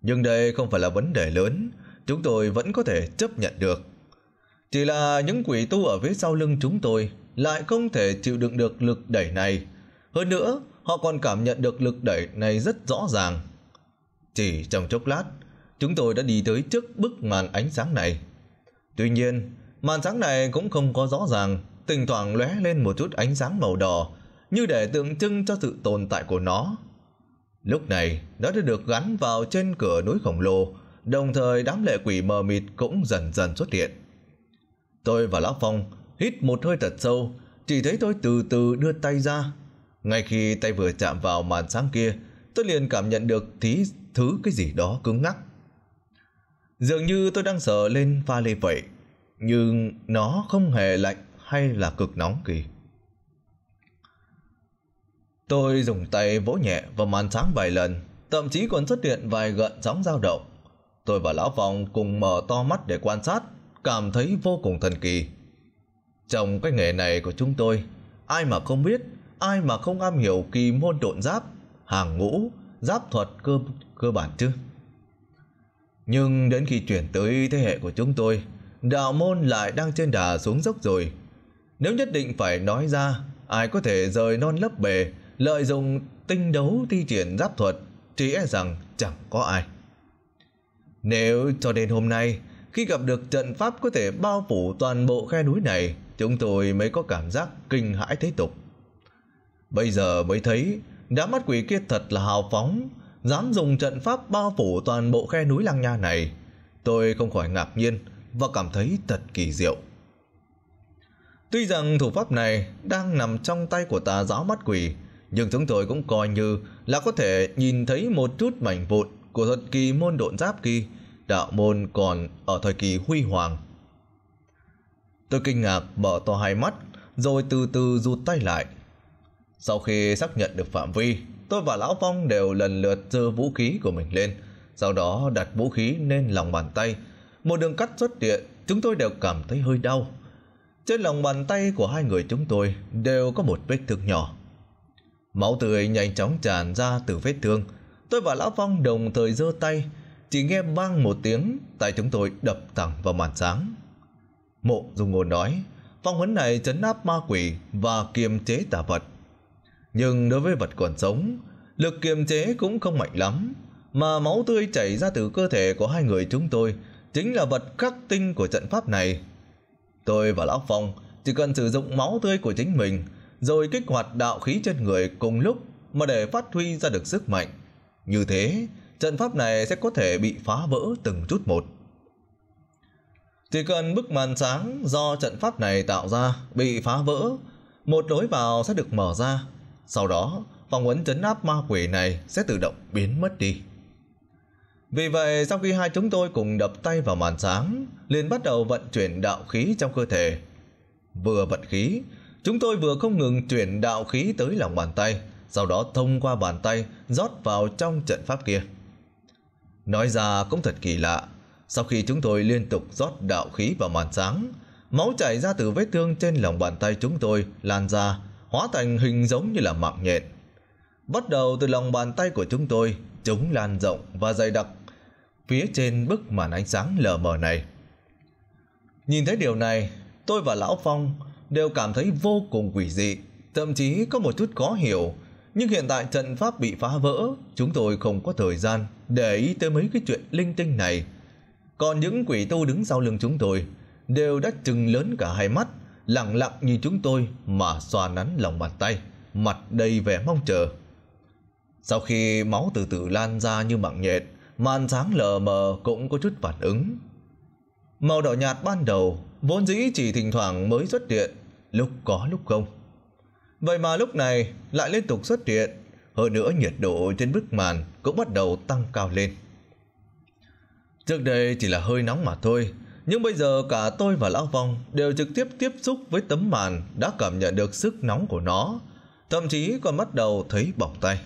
Nhưng đây không phải là vấn đề lớn, chúng tôi vẫn có thể chấp nhận được. Chỉ là những quỷ tu ở phía sau lưng chúng tôi lại không thể chịu đựng được lực đẩy này. Hơn nữa, họ còn cảm nhận được lực đẩy này rất rõ ràng. Chỉ trong chốc lát, chúng tôi đã đi tới trước bức màn ánh sáng này. Tuy nhiên, màn sáng này cũng không có rõ ràng, thỉnh thoảng lóe lên một chút ánh sáng màu đỏ, như để tượng trưng cho sự tồn tại của nó. Lúc này, nó đã được gắn vào trên cửa núi khổng lồ, đồng thời đám lệ quỷ mờ mịt cũng dần dần xuất hiện. Tôi và Lão Phong hít một hơi thật sâu, chỉ thấy tôi từ từ đưa tay ra. Ngay khi tay vừa chạm vào màn sáng kia, tôi liền cảm nhận được tí thứ cái gì đó cứng ngắc. Dường như tôi đang sờ lên pha lê vậy, nhưng nó không hề lạnh hay là cực nóng kỳ. Tôi dùng tay vỗ nhẹ vào màn sáng vài lần, thậm chí còn xuất hiện vài gợn sóng dao động. Tôi và Lão Phong cùng mở to mắt để quan sát, cảm thấy vô cùng thần kỳ. Trong cái nghề này của chúng tôi, ai mà không biết, ai mà không am hiểu kỳ môn độn giáp, hàng ngũ, giáp thuật cơ, cơ bản chứ. Nhưng đến khi chuyển tới thế hệ của chúng tôi, đạo môn lại đang trên đà xuống dốc rồi. Nếu nhất định phải nói ra, ai có thể rời non lấp bề, lợi dụng tinh đấu thi triển giáp thuật, chỉ e rằng chẳng có ai. Nếu cho đến hôm nay, khi gặp được trận pháp có thể bao phủ toàn bộ khe núi này, chúng tôi mới có cảm giác kinh hãi thế tục. Bây giờ mới thấy, đám mắt quỷ kia thật là hào phóng, dám dùng trận pháp bao phủ toàn bộ khe núi lăng nha này. Tôi không khỏi ngạc nhiên và cảm thấy thật kỳ diệu. Tuy rằng thủ pháp này đang nằm trong tay của tà giáo mắt quỷ, nhưng chúng tôi cũng coi như là có thể nhìn thấy một chút mảnh vụn của thuật kỳ môn độn giáp kỳ đạo môn còn ở thời kỳ huy hoàng. Tôi kinh ngạc mở to hai mắt, rồi từ từ rụt tay lại. Sau khi xác nhận được phạm vi, tôi và Lão Phong đều lần lượt dơ vũ khí của mình lên, sau đó đặt vũ khí lên lòng bàn tay. Một đường cắt xuất hiện, chúng tôi đều cảm thấy hơi đau. Trên lòng bàn tay của hai người chúng tôi đều có một vết thương nhỏ. Máu tươi nhanh chóng tràn ra từ vết thương. Tôi và Lão Phong đồng thời giơ tay, chỉ nghe vang một tiếng, tay chúng tôi đập thẳng vào màn sáng. Mộ Dung Ngôn nói, phong huấn này chấn áp ma quỷ và kiềm chế tà vật. Nhưng đối với vật còn sống, lực kiềm chế cũng không mạnh lắm, mà máu tươi chảy ra từ cơ thể của hai người chúng tôi chính là vật khắc tinh của trận pháp này. Tôi và Lão Phong chỉ cần sử dụng máu tươi của chính mình rồi kích hoạt đạo khí trên người cùng lúc mà để phát huy ra được sức mạnh. Như thế, trận pháp này sẽ có thể bị phá vỡ từng chút một. Chỉ cần bức màn sáng do trận pháp này tạo ra bị phá vỡ, một lối vào sẽ được mở ra. Sau đó, phong ấn chấn áp ma quỷ này sẽ tự động biến mất đi. Vì vậy, sau khi hai chúng tôi cùng đập tay vào màn sáng, liền bắt đầu vận chuyển đạo khí trong cơ thể. Vừa vận khí, chúng tôi vừa không ngừng chuyển đạo khí tới lòng bàn tay, sau đó thông qua bàn tay rót vào trong trận pháp kia. Nói ra cũng thật kỳ lạ, sau khi chúng tôi liên tục rót đạo khí vào màn sáng, máu chảy ra từ vết thương trên lòng bàn tay chúng tôi lan ra, hóa thành hình giống như là mạng nhện. Bắt đầu từ lòng bàn tay của chúng tôi, chúng lan rộng và dày đặc phía trên bức màn ánh sáng lờ mờ này. Nhìn thấy điều này, tôi và Lão Phong đều cảm thấy vô cùng quỷ dị, thậm chí có một chút khó hiểu nhưng hiện tại trận pháp bị phá vỡ, chúng tôi không có thời gian để ý tới mấy cái chuyện linh tinh này. Còn những quỷ tu đứng sau lưng chúng tôi đều đã trừng lớn cả hai mắt, lặng lặng như chúng tôi mà xoa nắn lòng bàn tay, mặt đầy vẻ mong chờ. Sau khi máu từ từ lan ra như mạng nhện, màn sáng lờ mờ cũng có chút phản ứng. Màu đỏ nhạt ban đầu vốn dĩ chỉ thỉnh thoảng mới xuất hiện, lúc có lúc không. Vậy mà lúc này lại liên tục xuất hiện, hơn nữa nhiệt độ trên bức màn cũng bắt đầu tăng cao lên. Trước đây chỉ là hơi nóng mà thôi, nhưng bây giờ cả tôi và Lão Vong đều trực tiếp tiếp xúc với tấm màn đã cảm nhận được sức nóng của nó, thậm chí còn bắt đầu thấy bỏng tay.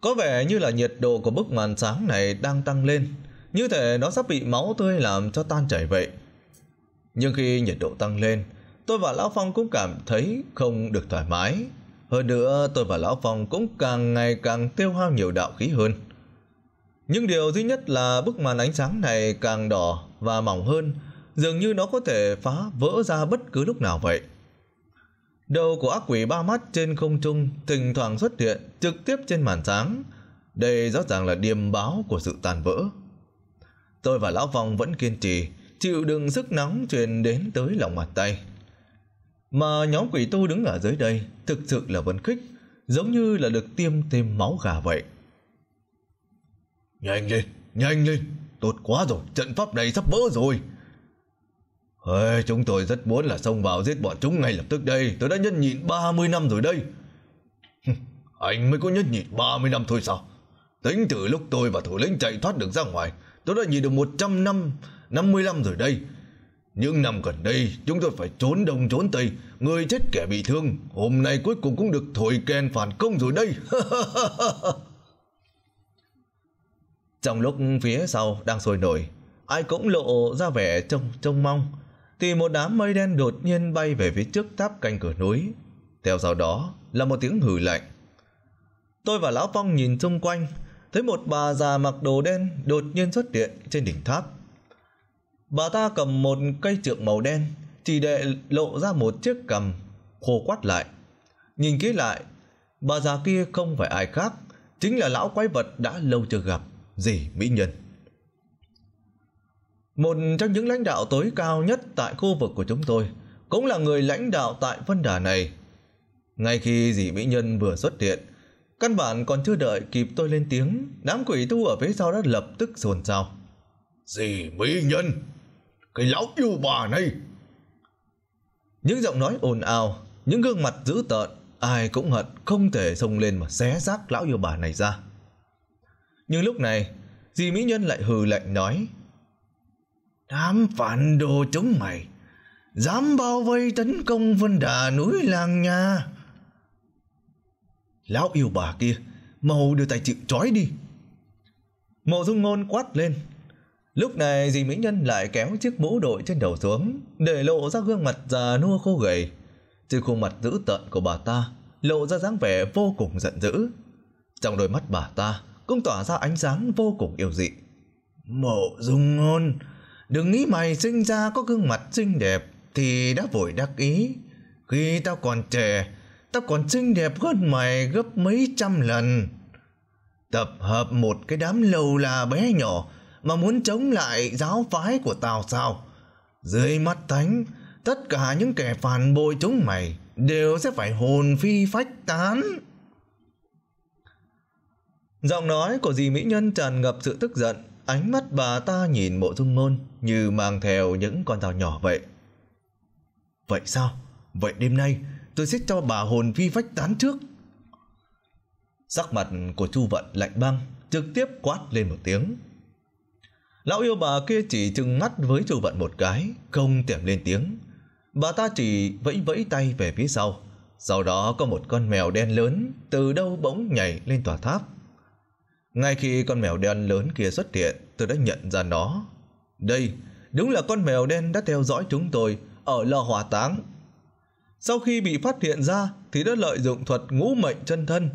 Có vẻ như là nhiệt độ của bức màn sáng này đang tăng lên, như thể nó sắp bị máu tươi làm cho tan chảy vậy. Nhưng khi nhiệt độ tăng lên, tôi và Lão Phong cũng cảm thấy không được thoải mái. Hơn nữa, tôi và Lão Phong cũng càng ngày càng tiêu hao nhiều đạo khí hơn. Nhưng điều duy nhất là bức màn ánh sáng này càng đỏ và mỏng hơn, dường như nó có thể phá vỡ ra bất cứ lúc nào vậy. Đầu của ác quỷ ba mắt trên không trung thỉnh thoảng xuất hiện trực tiếp trên màn sáng. Đây rõ ràng là điềm báo của sự tàn vỡ. Tôi và Lão Phong vẫn kiên trì, chịu đựng sức nóng truyền đến tới lòng mặt tay. Mà nhóm quỷ tu đứng ở dưới đây thực sự là vấn khích, giống như là được tiêm thêm máu gà vậy. Nhanh lên, nhanh lên, tốt quá rồi, trận pháp này sắp vỡ rồi. Ê, chúng tôi rất muốn là xông vào giết bọn chúng ngay lập tức đây, tôi đã nhân nhịn 30 năm rồi đây. Anh mới có nhất nhịn 30 năm thôi sao? Tính từ lúc tôi và thủ lĩnh chạy thoát được ra ngoài, tôi đã nhịn được 100 năm, 50 năm rồi đây. Những năm gần đây chúng tôi phải trốn đông trốn tây Người chết kẻ bị thương Hôm nay cuối cùng cũng được thổi kèn phản công rồi đây [laughs] Trong lúc phía sau đang sôi nổi Ai cũng lộ ra vẻ trông trông mong Thì một đám mây đen đột nhiên bay về phía trước tháp canh cửa núi Theo sau đó là một tiếng hử lạnh Tôi và Lão Phong nhìn xung quanh Thấy một bà già mặc đồ đen đột nhiên xuất hiện trên đỉnh tháp Bà ta cầm một cây trượng màu đen, chỉ để lộ ra một chiếc cầm khô quắt lại. Nhìn kỹ lại, bà già kia không phải ai khác, chính là lão quái vật đã lâu chưa gặp, dì mỹ nhân. Một trong những lãnh đạo tối cao nhất tại khu vực của chúng tôi, cũng là người lãnh đạo tại vân đà này. Ngay khi dì mỹ nhân vừa xuất hiện, căn bản còn chưa đợi kịp tôi lên tiếng, đám quỷ thu ở phía sau đã lập tức xôn xao. Dì mỹ nhân! cái lão yêu bà này những giọng nói ồn ào những gương mặt dữ tợn ai cũng hận không thể xông lên mà xé xác lão yêu bà này ra nhưng lúc này dì mỹ nhân lại hừ lạnh nói đám phản đồ chúng mày dám bao vây tấn công vân đà núi làng nha lão yêu bà kia mau đưa tay chịu trói đi mộ dung ngôn quát lên Lúc này dì Mỹ Nhân lại kéo chiếc mũ đội trên đầu xuống, để lộ ra gương mặt già nua khô gầy. Trên khuôn mặt dữ tợn của bà ta, lộ ra dáng vẻ vô cùng giận dữ. Trong đôi mắt bà ta cũng tỏa ra ánh sáng vô cùng yêu dị. Mộ dung ngôn, đừng nghĩ mày sinh ra có gương mặt xinh đẹp thì đã vội đắc ý. Khi tao còn trẻ, tao còn xinh đẹp hơn mày gấp mấy trăm lần. Tập hợp một cái đám lâu là bé nhỏ, mà muốn chống lại giáo phái của tao sao? Dưới mắt thánh, tất cả những kẻ phản bội chúng mày đều sẽ phải hồn phi phách tán. Giọng nói của dì mỹ nhân tràn ngập sự tức giận, ánh mắt bà ta nhìn bộ dung ngôn như mang theo những con tàu nhỏ vậy. Vậy sao? Vậy đêm nay tôi sẽ cho bà hồn phi phách tán trước. Sắc mặt của Chu Vận lạnh băng, trực tiếp quát lên một tiếng. Lão yêu bà kia chỉ chừng mắt với chu vận một cái, không tiệm lên tiếng. Bà ta chỉ vẫy vẫy tay về phía sau. Sau đó có một con mèo đen lớn từ đâu bỗng nhảy lên tòa tháp. Ngay khi con mèo đen lớn kia xuất hiện, tôi đã nhận ra nó. Đây, đúng là con mèo đen đã theo dõi chúng tôi ở lò hỏa táng. Sau khi bị phát hiện ra thì đã lợi dụng thuật ngũ mệnh chân thân,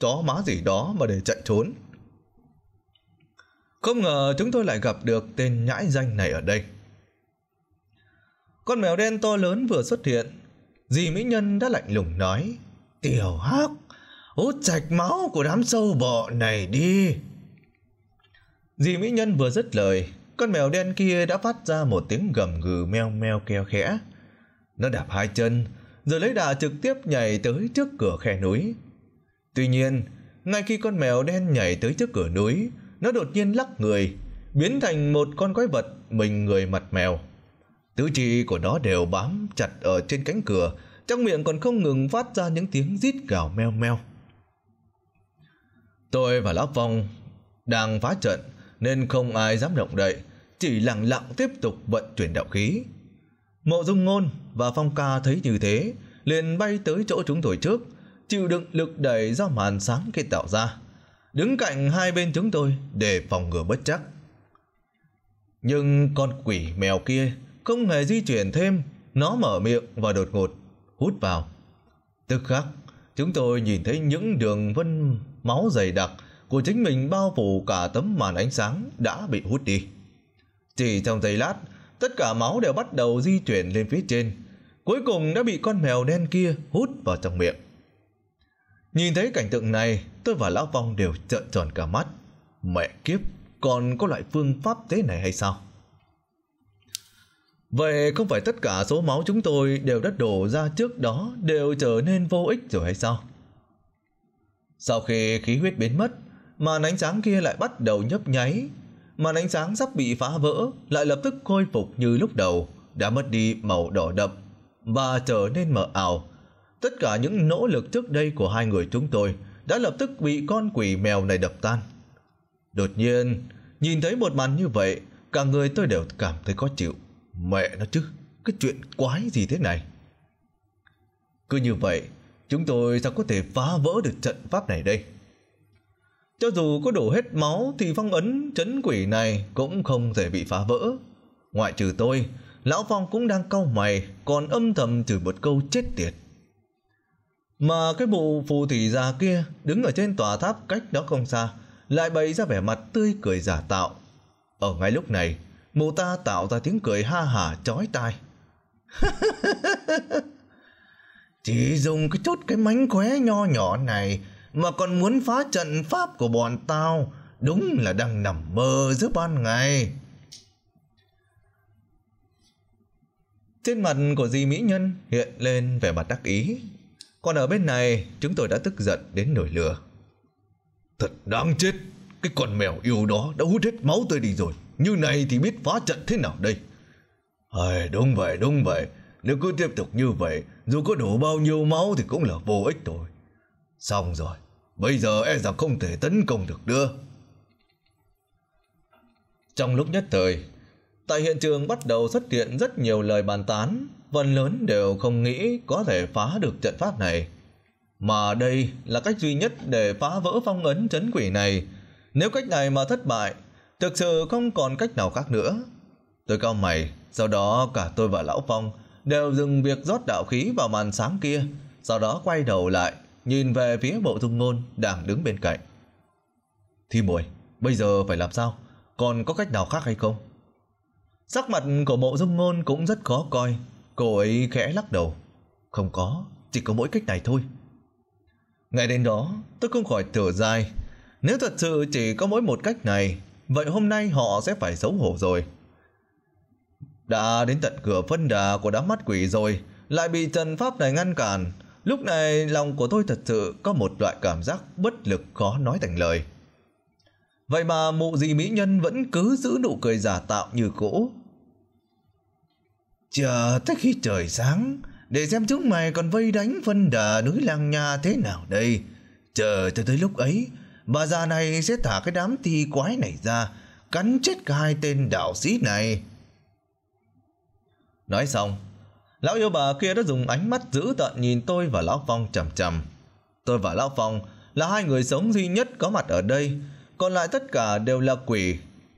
chó má gì đó mà để chạy trốn. Không ngờ chúng tôi lại gặp được tên nhãi danh này ở đây. Con mèo đen to lớn vừa xuất hiện, dì Mỹ Nhân đã lạnh lùng nói, Tiểu Hắc, hút sạch máu của đám sâu bọ này đi. Dì Mỹ Nhân vừa dứt lời, con mèo đen kia đã phát ra một tiếng gầm gừ meo meo keo khẽ. Nó đạp hai chân, rồi lấy đà trực tiếp nhảy tới trước cửa khe núi. Tuy nhiên, ngay khi con mèo đen nhảy tới trước cửa núi, nó đột nhiên lắc người, biến thành một con quái vật mình người mặt mèo. Tứ chi của nó đều bám chặt ở trên cánh cửa, trong miệng còn không ngừng phát ra những tiếng rít gào meo meo. Tôi và Lão Phong đang phá trận nên không ai dám động đậy, chỉ lặng lặng tiếp tục vận chuyển đạo khí. Mộ Dung Ngôn và Phong Ca thấy như thế, liền bay tới chỗ chúng tôi trước, chịu đựng lực đẩy do màn sáng kia tạo ra đứng cạnh hai bên chúng tôi để phòng ngừa bất chắc. Nhưng con quỷ mèo kia không hề di chuyển thêm, nó mở miệng và đột ngột hút vào. Tức khắc, chúng tôi nhìn thấy những đường vân máu dày đặc của chính mình bao phủ cả tấm màn ánh sáng đã bị hút đi. Chỉ trong giây lát, tất cả máu đều bắt đầu di chuyển lên phía trên, cuối cùng đã bị con mèo đen kia hút vào trong miệng. Nhìn thấy cảnh tượng này, tôi và Lão Vong đều trợn tròn cả mắt. Mẹ kiếp, còn có loại phương pháp thế này hay sao? Vậy không phải tất cả số máu chúng tôi đều đã đổ ra trước đó đều trở nên vô ích rồi hay sao? Sau khi khí huyết biến mất, màn ánh sáng kia lại bắt đầu nhấp nháy. Màn ánh sáng sắp bị phá vỡ lại lập tức khôi phục như lúc đầu, đã mất đi màu đỏ đậm và trở nên mờ ảo, Tất cả những nỗ lực trước đây của hai người chúng tôi đã lập tức bị con quỷ mèo này đập tan. Đột nhiên, nhìn thấy một màn như vậy, cả người tôi đều cảm thấy khó chịu. Mẹ nó chứ, cái chuyện quái gì thế này? Cứ như vậy, chúng tôi sao có thể phá vỡ được trận pháp này đây? Cho dù có đổ hết máu thì phong ấn chấn quỷ này cũng không thể bị phá vỡ. Ngoại trừ tôi, Lão Phong cũng đang cau mày, còn âm thầm chửi một câu chết tiệt. Mà cái bộ phù thủy già kia đứng ở trên tòa tháp cách đó không xa, lại bày ra vẻ mặt tươi cười giả tạo. Ở ngay lúc này, mụ ta tạo ra tiếng cười ha hả chói tai. [laughs] Chỉ dùng cái chút cái mánh khóe nho nhỏ này mà còn muốn phá trận pháp của bọn tao, đúng là đang nằm mơ giữa ban ngày. Trên mặt của dì mỹ nhân hiện lên vẻ mặt đắc ý, còn ở bên này chúng tôi đã tức giận đến nổi lửa Thật đáng chết Cái con mèo yêu đó đã hút hết máu tôi đi rồi Như này thì biết phá trận thế nào đây à, Đúng vậy đúng vậy Nếu cứ tiếp tục như vậy Dù có đổ bao nhiêu máu thì cũng là vô ích thôi Xong rồi Bây giờ e rằng không thể tấn công được nữa Trong lúc nhất thời Tại hiện trường bắt đầu xuất hiện rất nhiều lời bàn tán phần lớn đều không nghĩ có thể phá được trận pháp này. Mà đây là cách duy nhất để phá vỡ phong ấn chấn quỷ này. Nếu cách này mà thất bại, thực sự không còn cách nào khác nữa. Tôi cao mày, sau đó cả tôi và Lão Phong đều dừng việc rót đạo khí vào màn sáng kia, sau đó quay đầu lại, nhìn về phía bộ dung ngôn đang đứng bên cạnh. Thi muội bây giờ phải làm sao? Còn có cách nào khác hay không? Sắc mặt của bộ dung ngôn cũng rất khó coi, Cô ấy khẽ lắc đầu. Không có, chỉ có mỗi cách này thôi. Ngay đến đó, tôi không khỏi thở dài. Nếu thật sự chỉ có mỗi một cách này, vậy hôm nay họ sẽ phải xấu hổ rồi. Đã đến tận cửa phân đà của đám mắt quỷ rồi, lại bị trần pháp này ngăn cản. Lúc này lòng của tôi thật sự có một loại cảm giác bất lực khó nói thành lời. Vậy mà mụ dì mỹ nhân vẫn cứ giữ nụ cười giả tạo như cũ, Chờ tới khi trời sáng, để xem chúng mày còn vây đánh phân đà núi lang nhà thế nào đây. Chờ cho tới lúc ấy, bà già này sẽ thả cái đám thi quái này ra, cắn chết cả hai tên đạo sĩ này. Nói xong, lão yêu bà kia đã dùng ánh mắt dữ tợn nhìn tôi và lão Phong chầm chầm. Tôi và lão Phong là hai người sống duy nhất có mặt ở đây, còn lại tất cả đều là quỷ.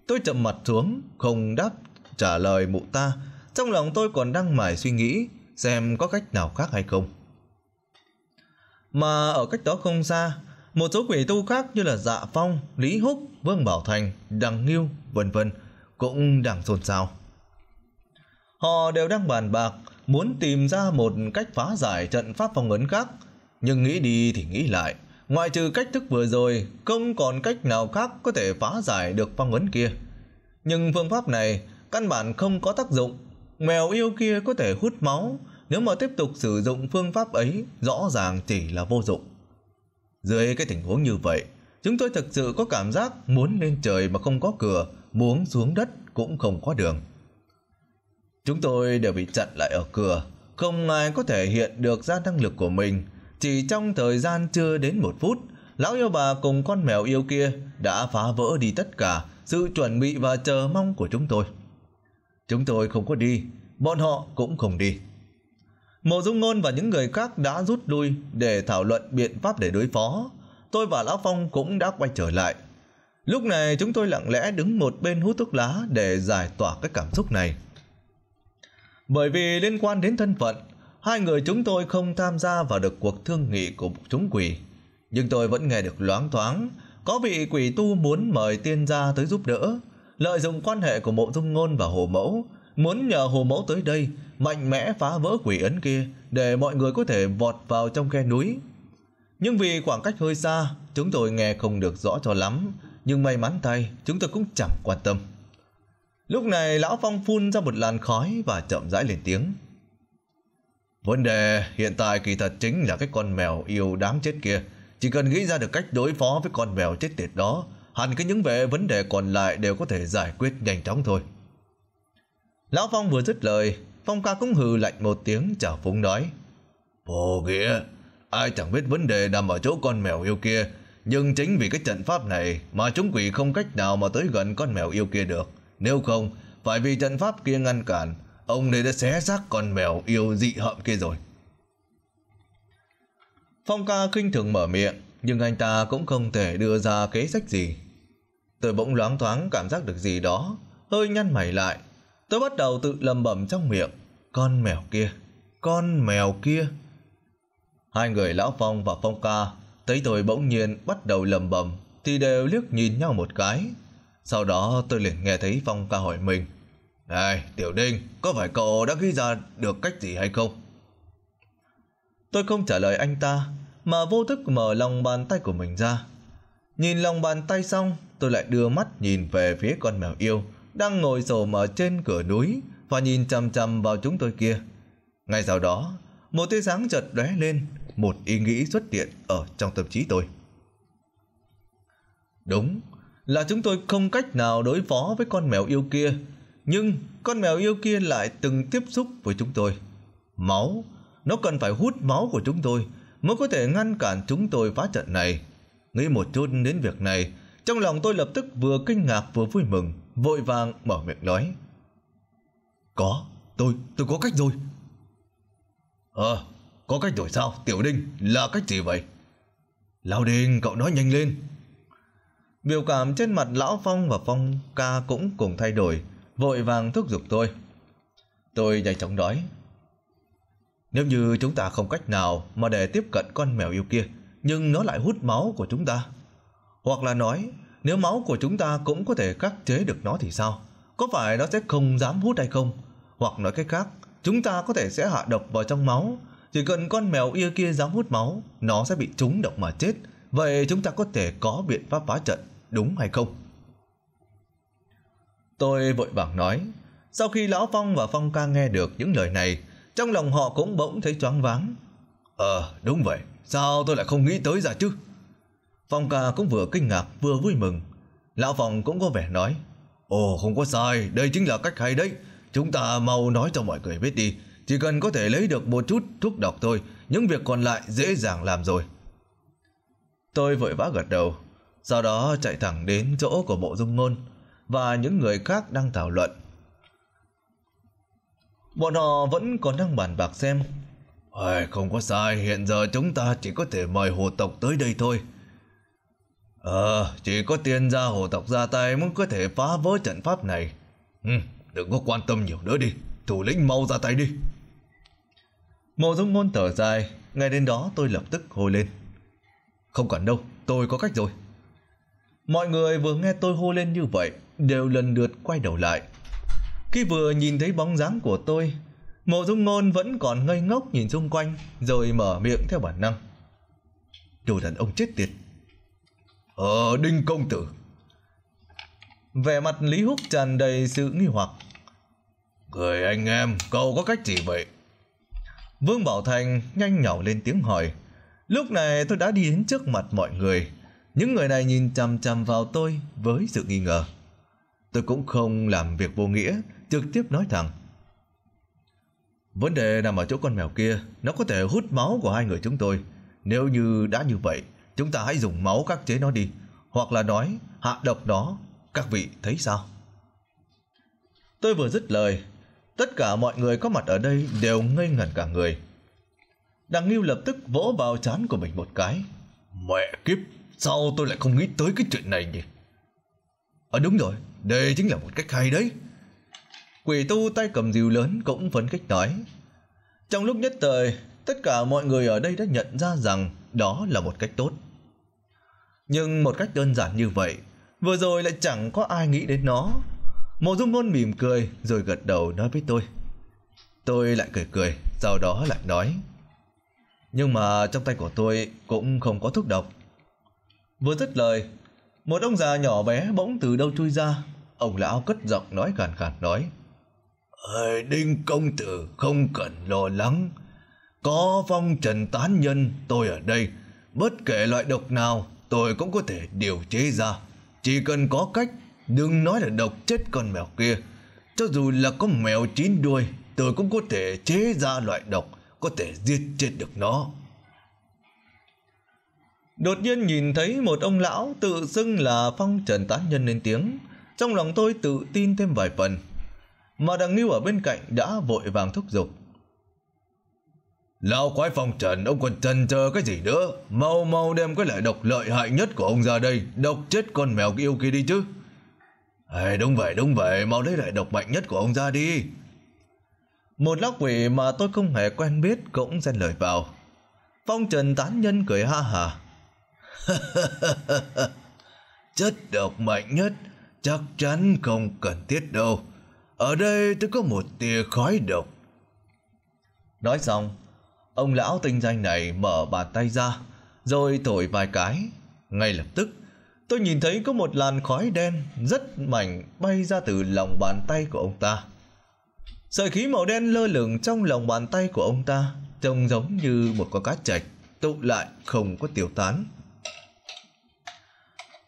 Tôi chậm mặt xuống, không đáp trả lời mụ ta, trong lòng tôi còn đang mải suy nghĩ xem có cách nào khác hay không. Mà ở cách đó không xa, một số quỷ tu khác như là Dạ Phong, Lý Húc, Vương Bảo Thành, Đằng Nghiêu, vân vân cũng đang xôn xao. Họ đều đang bàn bạc muốn tìm ra một cách phá giải trận pháp phong ấn khác, nhưng nghĩ đi thì nghĩ lại, ngoài trừ cách thức vừa rồi, không còn cách nào khác có thể phá giải được phong ấn kia. Nhưng phương pháp này căn bản không có tác dụng Mèo yêu kia có thể hút máu, nếu mà tiếp tục sử dụng phương pháp ấy rõ ràng chỉ là vô dụng. Dưới cái tình huống như vậy, chúng tôi thực sự có cảm giác muốn lên trời mà không có cửa, muốn xuống đất cũng không có đường. Chúng tôi đều bị chặn lại ở cửa, không ai có thể hiện được ra năng lực của mình. Chỉ trong thời gian chưa đến một phút, lão yêu bà cùng con mèo yêu kia đã phá vỡ đi tất cả sự chuẩn bị và chờ mong của chúng tôi. Chúng tôi không có đi, bọn họ cũng không đi. Mộ Dung Ngôn và những người khác đã rút lui để thảo luận biện pháp để đối phó. Tôi và Lão Phong cũng đã quay trở lại. Lúc này chúng tôi lặng lẽ đứng một bên hút thuốc lá để giải tỏa cái cảm xúc này. Bởi vì liên quan đến thân phận, hai người chúng tôi không tham gia vào được cuộc thương nghị của chúng quỷ. Nhưng tôi vẫn nghe được loáng thoáng, có vị quỷ tu muốn mời tiên gia tới giúp đỡ lợi dụng quan hệ của mộ dung ngôn và hồ mẫu muốn nhờ hồ mẫu tới đây mạnh mẽ phá vỡ quỷ ấn kia để mọi người có thể vọt vào trong khe núi nhưng vì khoảng cách hơi xa chúng tôi nghe không được rõ cho lắm nhưng may mắn thay chúng tôi cũng chẳng quan tâm lúc này lão phong phun ra một làn khói và chậm rãi lên tiếng vấn đề hiện tại kỳ thật chính là cái con mèo yêu đáng chết kia chỉ cần nghĩ ra được cách đối phó với con mèo chết tiệt đó hẳn cái những vẻ vấn đề còn lại đều có thể giải quyết nhanh chóng thôi. Lão Phong vừa dứt lời, Phong ca cũng hừ lạnh một tiếng chả phúng nói. Vô nghĩa, ai chẳng biết vấn đề nằm ở chỗ con mèo yêu kia, nhưng chính vì cái trận pháp này mà chúng quỷ không cách nào mà tới gần con mèo yêu kia được. Nếu không, phải vì trận pháp kia ngăn cản, ông này đã xé xác con mèo yêu dị hợm kia rồi. Phong ca khinh thường mở miệng, nhưng anh ta cũng không thể đưa ra kế sách gì Tôi bỗng loáng thoáng cảm giác được gì đó, hơi nhăn mày lại. Tôi bắt đầu tự lầm bẩm trong miệng, con mèo kia, con mèo kia. Hai người Lão Phong và Phong Ca thấy tôi bỗng nhiên bắt đầu lầm bầm thì đều liếc nhìn nhau một cái. Sau đó tôi liền nghe thấy Phong Ca hỏi mình. Này, Tiểu Đinh, có phải cậu đã ghi ra được cách gì hay không? Tôi không trả lời anh ta, mà vô thức mở lòng bàn tay của mình ra. Nhìn lòng bàn tay xong, tôi lại đưa mắt nhìn về phía con mèo yêu đang ngồi sồm ở trên cửa núi và nhìn chằm chằm vào chúng tôi kia. Ngay sau đó, một tia sáng chợt lóe lên, một ý nghĩ xuất hiện ở trong tâm trí tôi. Đúng, là chúng tôi không cách nào đối phó với con mèo yêu kia, nhưng con mèo yêu kia lại từng tiếp xúc với chúng tôi. Máu, nó cần phải hút máu của chúng tôi mới có thể ngăn cản chúng tôi phá trận này. Nghĩ một chút đến việc này, trong lòng tôi lập tức vừa kinh ngạc vừa vui mừng, vội vàng mở miệng nói. Có, tôi, tôi có cách rồi. Ờ, có cách rồi sao, Tiểu Đinh, là cách gì vậy? Lão Đinh, cậu nói nhanh lên. Biểu cảm trên mặt Lão Phong và Phong ca cũng cùng thay đổi, vội vàng thúc giục tôi. Tôi nhanh chóng nói. Nếu như chúng ta không cách nào mà để tiếp cận con mèo yêu kia, nhưng nó lại hút máu của chúng ta, hoặc là nói, nếu máu của chúng ta cũng có thể khắc chế được nó thì sao? Có phải nó sẽ không dám hút hay không? Hoặc nói cách khác, chúng ta có thể sẽ hạ độc vào trong máu. Chỉ cần con mèo yêu kia dám hút máu, nó sẽ bị trúng độc mà chết. Vậy chúng ta có thể có biện pháp phá trận, đúng hay không? Tôi vội vàng nói. Sau khi Lão Phong và Phong ca nghe được những lời này, trong lòng họ cũng bỗng thấy choáng váng. Ờ, đúng vậy. Sao tôi lại không nghĩ tới ra chứ? Phong ca cũng vừa kinh ngạc vừa vui mừng. Lão Phong cũng có vẻ nói. Ồ không có sai, đây chính là cách hay đấy. Chúng ta mau nói cho mọi người biết đi. Chỉ cần có thể lấy được một chút thuốc độc thôi, những việc còn lại dễ dàng làm rồi. Tôi vội vã gật đầu, sau đó chạy thẳng đến chỗ của bộ dung ngôn và những người khác đang thảo luận. Bọn họ vẫn còn đang bàn bạc xem. không có sai, hiện giờ chúng ta chỉ có thể mời hồ tộc tới đây thôi. Ờ, chỉ có tiên gia hồ tộc ra tay mới có thể phá vỡ trận pháp này. Ừ, đừng có quan tâm nhiều nữa đi, thủ lĩnh mau ra tay đi. Mộ dung ngôn thở dài, ngay đến đó tôi lập tức hôi lên. Không cần đâu, tôi có cách rồi. Mọi người vừa nghe tôi hô lên như vậy, đều lần lượt quay đầu lại. Khi vừa nhìn thấy bóng dáng của tôi, mộ dung ngôn vẫn còn ngây ngốc nhìn xung quanh, rồi mở miệng theo bản năng. Đồ đàn ông chết tiệt, Ờ Đinh Công Tử Vẻ mặt Lý Húc tràn đầy sự nghi hoặc Người anh em cậu có cách gì vậy Vương Bảo Thành nhanh nhỏ lên tiếng hỏi Lúc này tôi đã đi đến trước mặt mọi người Những người này nhìn chằm chằm vào tôi với sự nghi ngờ Tôi cũng không làm việc vô nghĩa Trực tiếp nói thẳng Vấn đề nằm ở chỗ con mèo kia Nó có thể hút máu của hai người chúng tôi Nếu như đã như vậy Chúng ta hãy dùng máu khắc chế nó đi Hoặc là nói hạ độc nó Các vị thấy sao Tôi vừa dứt lời Tất cả mọi người có mặt ở đây đều ngây ngẩn cả người Đằng Nghiêu lập tức vỗ vào chán của mình một cái Mẹ kiếp Sao tôi lại không nghĩ tới cái chuyện này nhỉ Ờ đúng rồi Đây chính là một cách hay đấy Quỷ tu tay cầm rìu lớn cũng phấn khích nói Trong lúc nhất thời Tất cả mọi người ở đây đã nhận ra rằng Đó là một cách tốt nhưng một cách đơn giản như vậy, vừa rồi lại chẳng có ai nghĩ đến nó. Mộ Dung Ngôn mỉm cười rồi gật đầu nói với tôi. Tôi lại cười cười, sau đó lại nói. Nhưng mà trong tay của tôi cũng không có thuốc độc. Vừa dứt lời, một ông già nhỏ bé bỗng từ đâu chui ra. Ông lão cất giọng nói khàn khàn nói. Đinh công tử không cần lo lắng. Có phong trần tán nhân tôi ở đây, bất kể loại độc nào tôi cũng có thể điều chế ra. Chỉ cần có cách, đừng nói là độc chết con mèo kia. Cho dù là có mèo chín đuôi, tôi cũng có thể chế ra loại độc, có thể giết chết được nó. Đột nhiên nhìn thấy một ông lão tự xưng là phong trần tá nhân lên tiếng. Trong lòng tôi tự tin thêm vài phần. Mà đằng Lưu ở bên cạnh đã vội vàng thúc giục. Lão quái phong trần ông còn trần chờ cái gì nữa Mau mau đem cái lợi độc lợi hại nhất của ông ra đây Độc chết con mèo yêu kia đi chứ à, Đúng vậy đúng vậy Mau lấy lại độc mạnh nhất của ông ra đi Một lão quỷ mà tôi không hề quen biết Cũng xen lời vào Phong trần tán nhân cười ha ha [laughs] Chất độc mạnh nhất Chắc chắn không cần thiết đâu Ở đây tôi có một tia khói độc Nói xong Ông lão tinh danh này mở bàn tay ra, rồi thổi vài cái. Ngay lập tức, tôi nhìn thấy có một làn khói đen rất mảnh bay ra từ lòng bàn tay của ông ta. Sợi khí màu đen lơ lửng trong lòng bàn tay của ông ta trông giống như một con cá chạch tụ lại không có tiêu tán.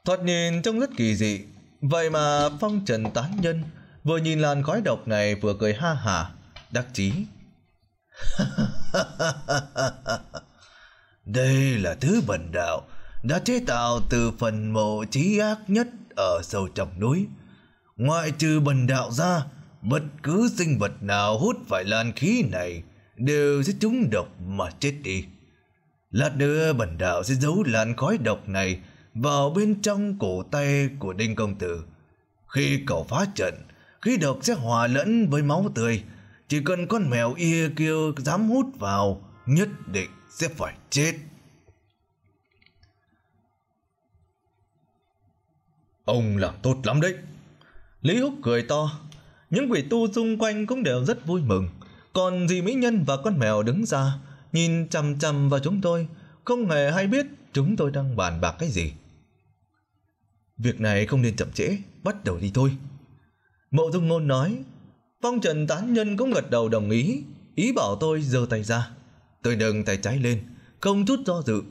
Thoạt nhìn trông rất kỳ dị, vậy mà phong trần tán nhân vừa nhìn làn khói độc này vừa cười ha hả, đắc chí [laughs] Đây là thứ bần đạo đã chế tạo từ phần mộ trí ác nhất ở sâu trong núi. Ngoại trừ bần đạo ra, bất cứ sinh vật nào hút phải lan khí này đều sẽ trúng độc mà chết đi. Lát nữa bần đạo sẽ giấu làn khói độc này vào bên trong cổ tay của Đinh Công Tử. Khi cậu phá trận, khí độc sẽ hòa lẫn với máu tươi, chỉ cần con mèo yê kia dám hút vào, nhất định sẽ phải chết. Ông làm tốt lắm đấy. Lý Húc cười to. Những quỷ tu xung quanh cũng đều rất vui mừng. Còn dì Mỹ Nhân và con mèo đứng ra, nhìn chằm chằm vào chúng tôi, không hề hay biết chúng tôi đang bàn bạc cái gì. Việc này không nên chậm trễ, bắt đầu đi thôi. Mộ Dung Ngôn nói, Phong trần tán nhân cũng gật đầu đồng ý, ý bảo tôi giơ tay ra. Tôi nâng tay trái lên, không chút do dự.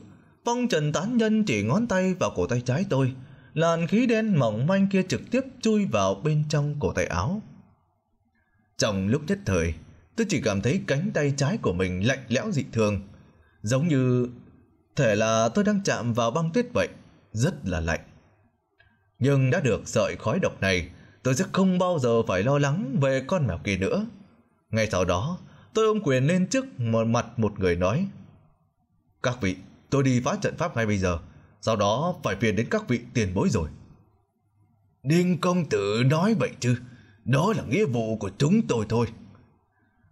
Phong trần tán nhân chỉ ngón tay vào cổ tay trái tôi, làn khí đen mỏng manh kia trực tiếp chui vào bên trong cổ tay áo. Trong lúc nhất thời, tôi chỉ cảm thấy cánh tay trái của mình lạnh lẽo dị thường, giống như thể là tôi đang chạm vào băng tuyết vậy, rất là lạnh. Nhưng đã được sợi khói độc này tôi sẽ không bao giờ phải lo lắng về con mèo kia nữa. Ngay sau đó, tôi ôm quyền lên trước một mặt một người nói. Các vị, tôi đi phá trận pháp ngay bây giờ, sau đó phải phiền đến các vị tiền bối rồi. Đinh công tử nói vậy chứ, đó là nghĩa vụ của chúng tôi thôi.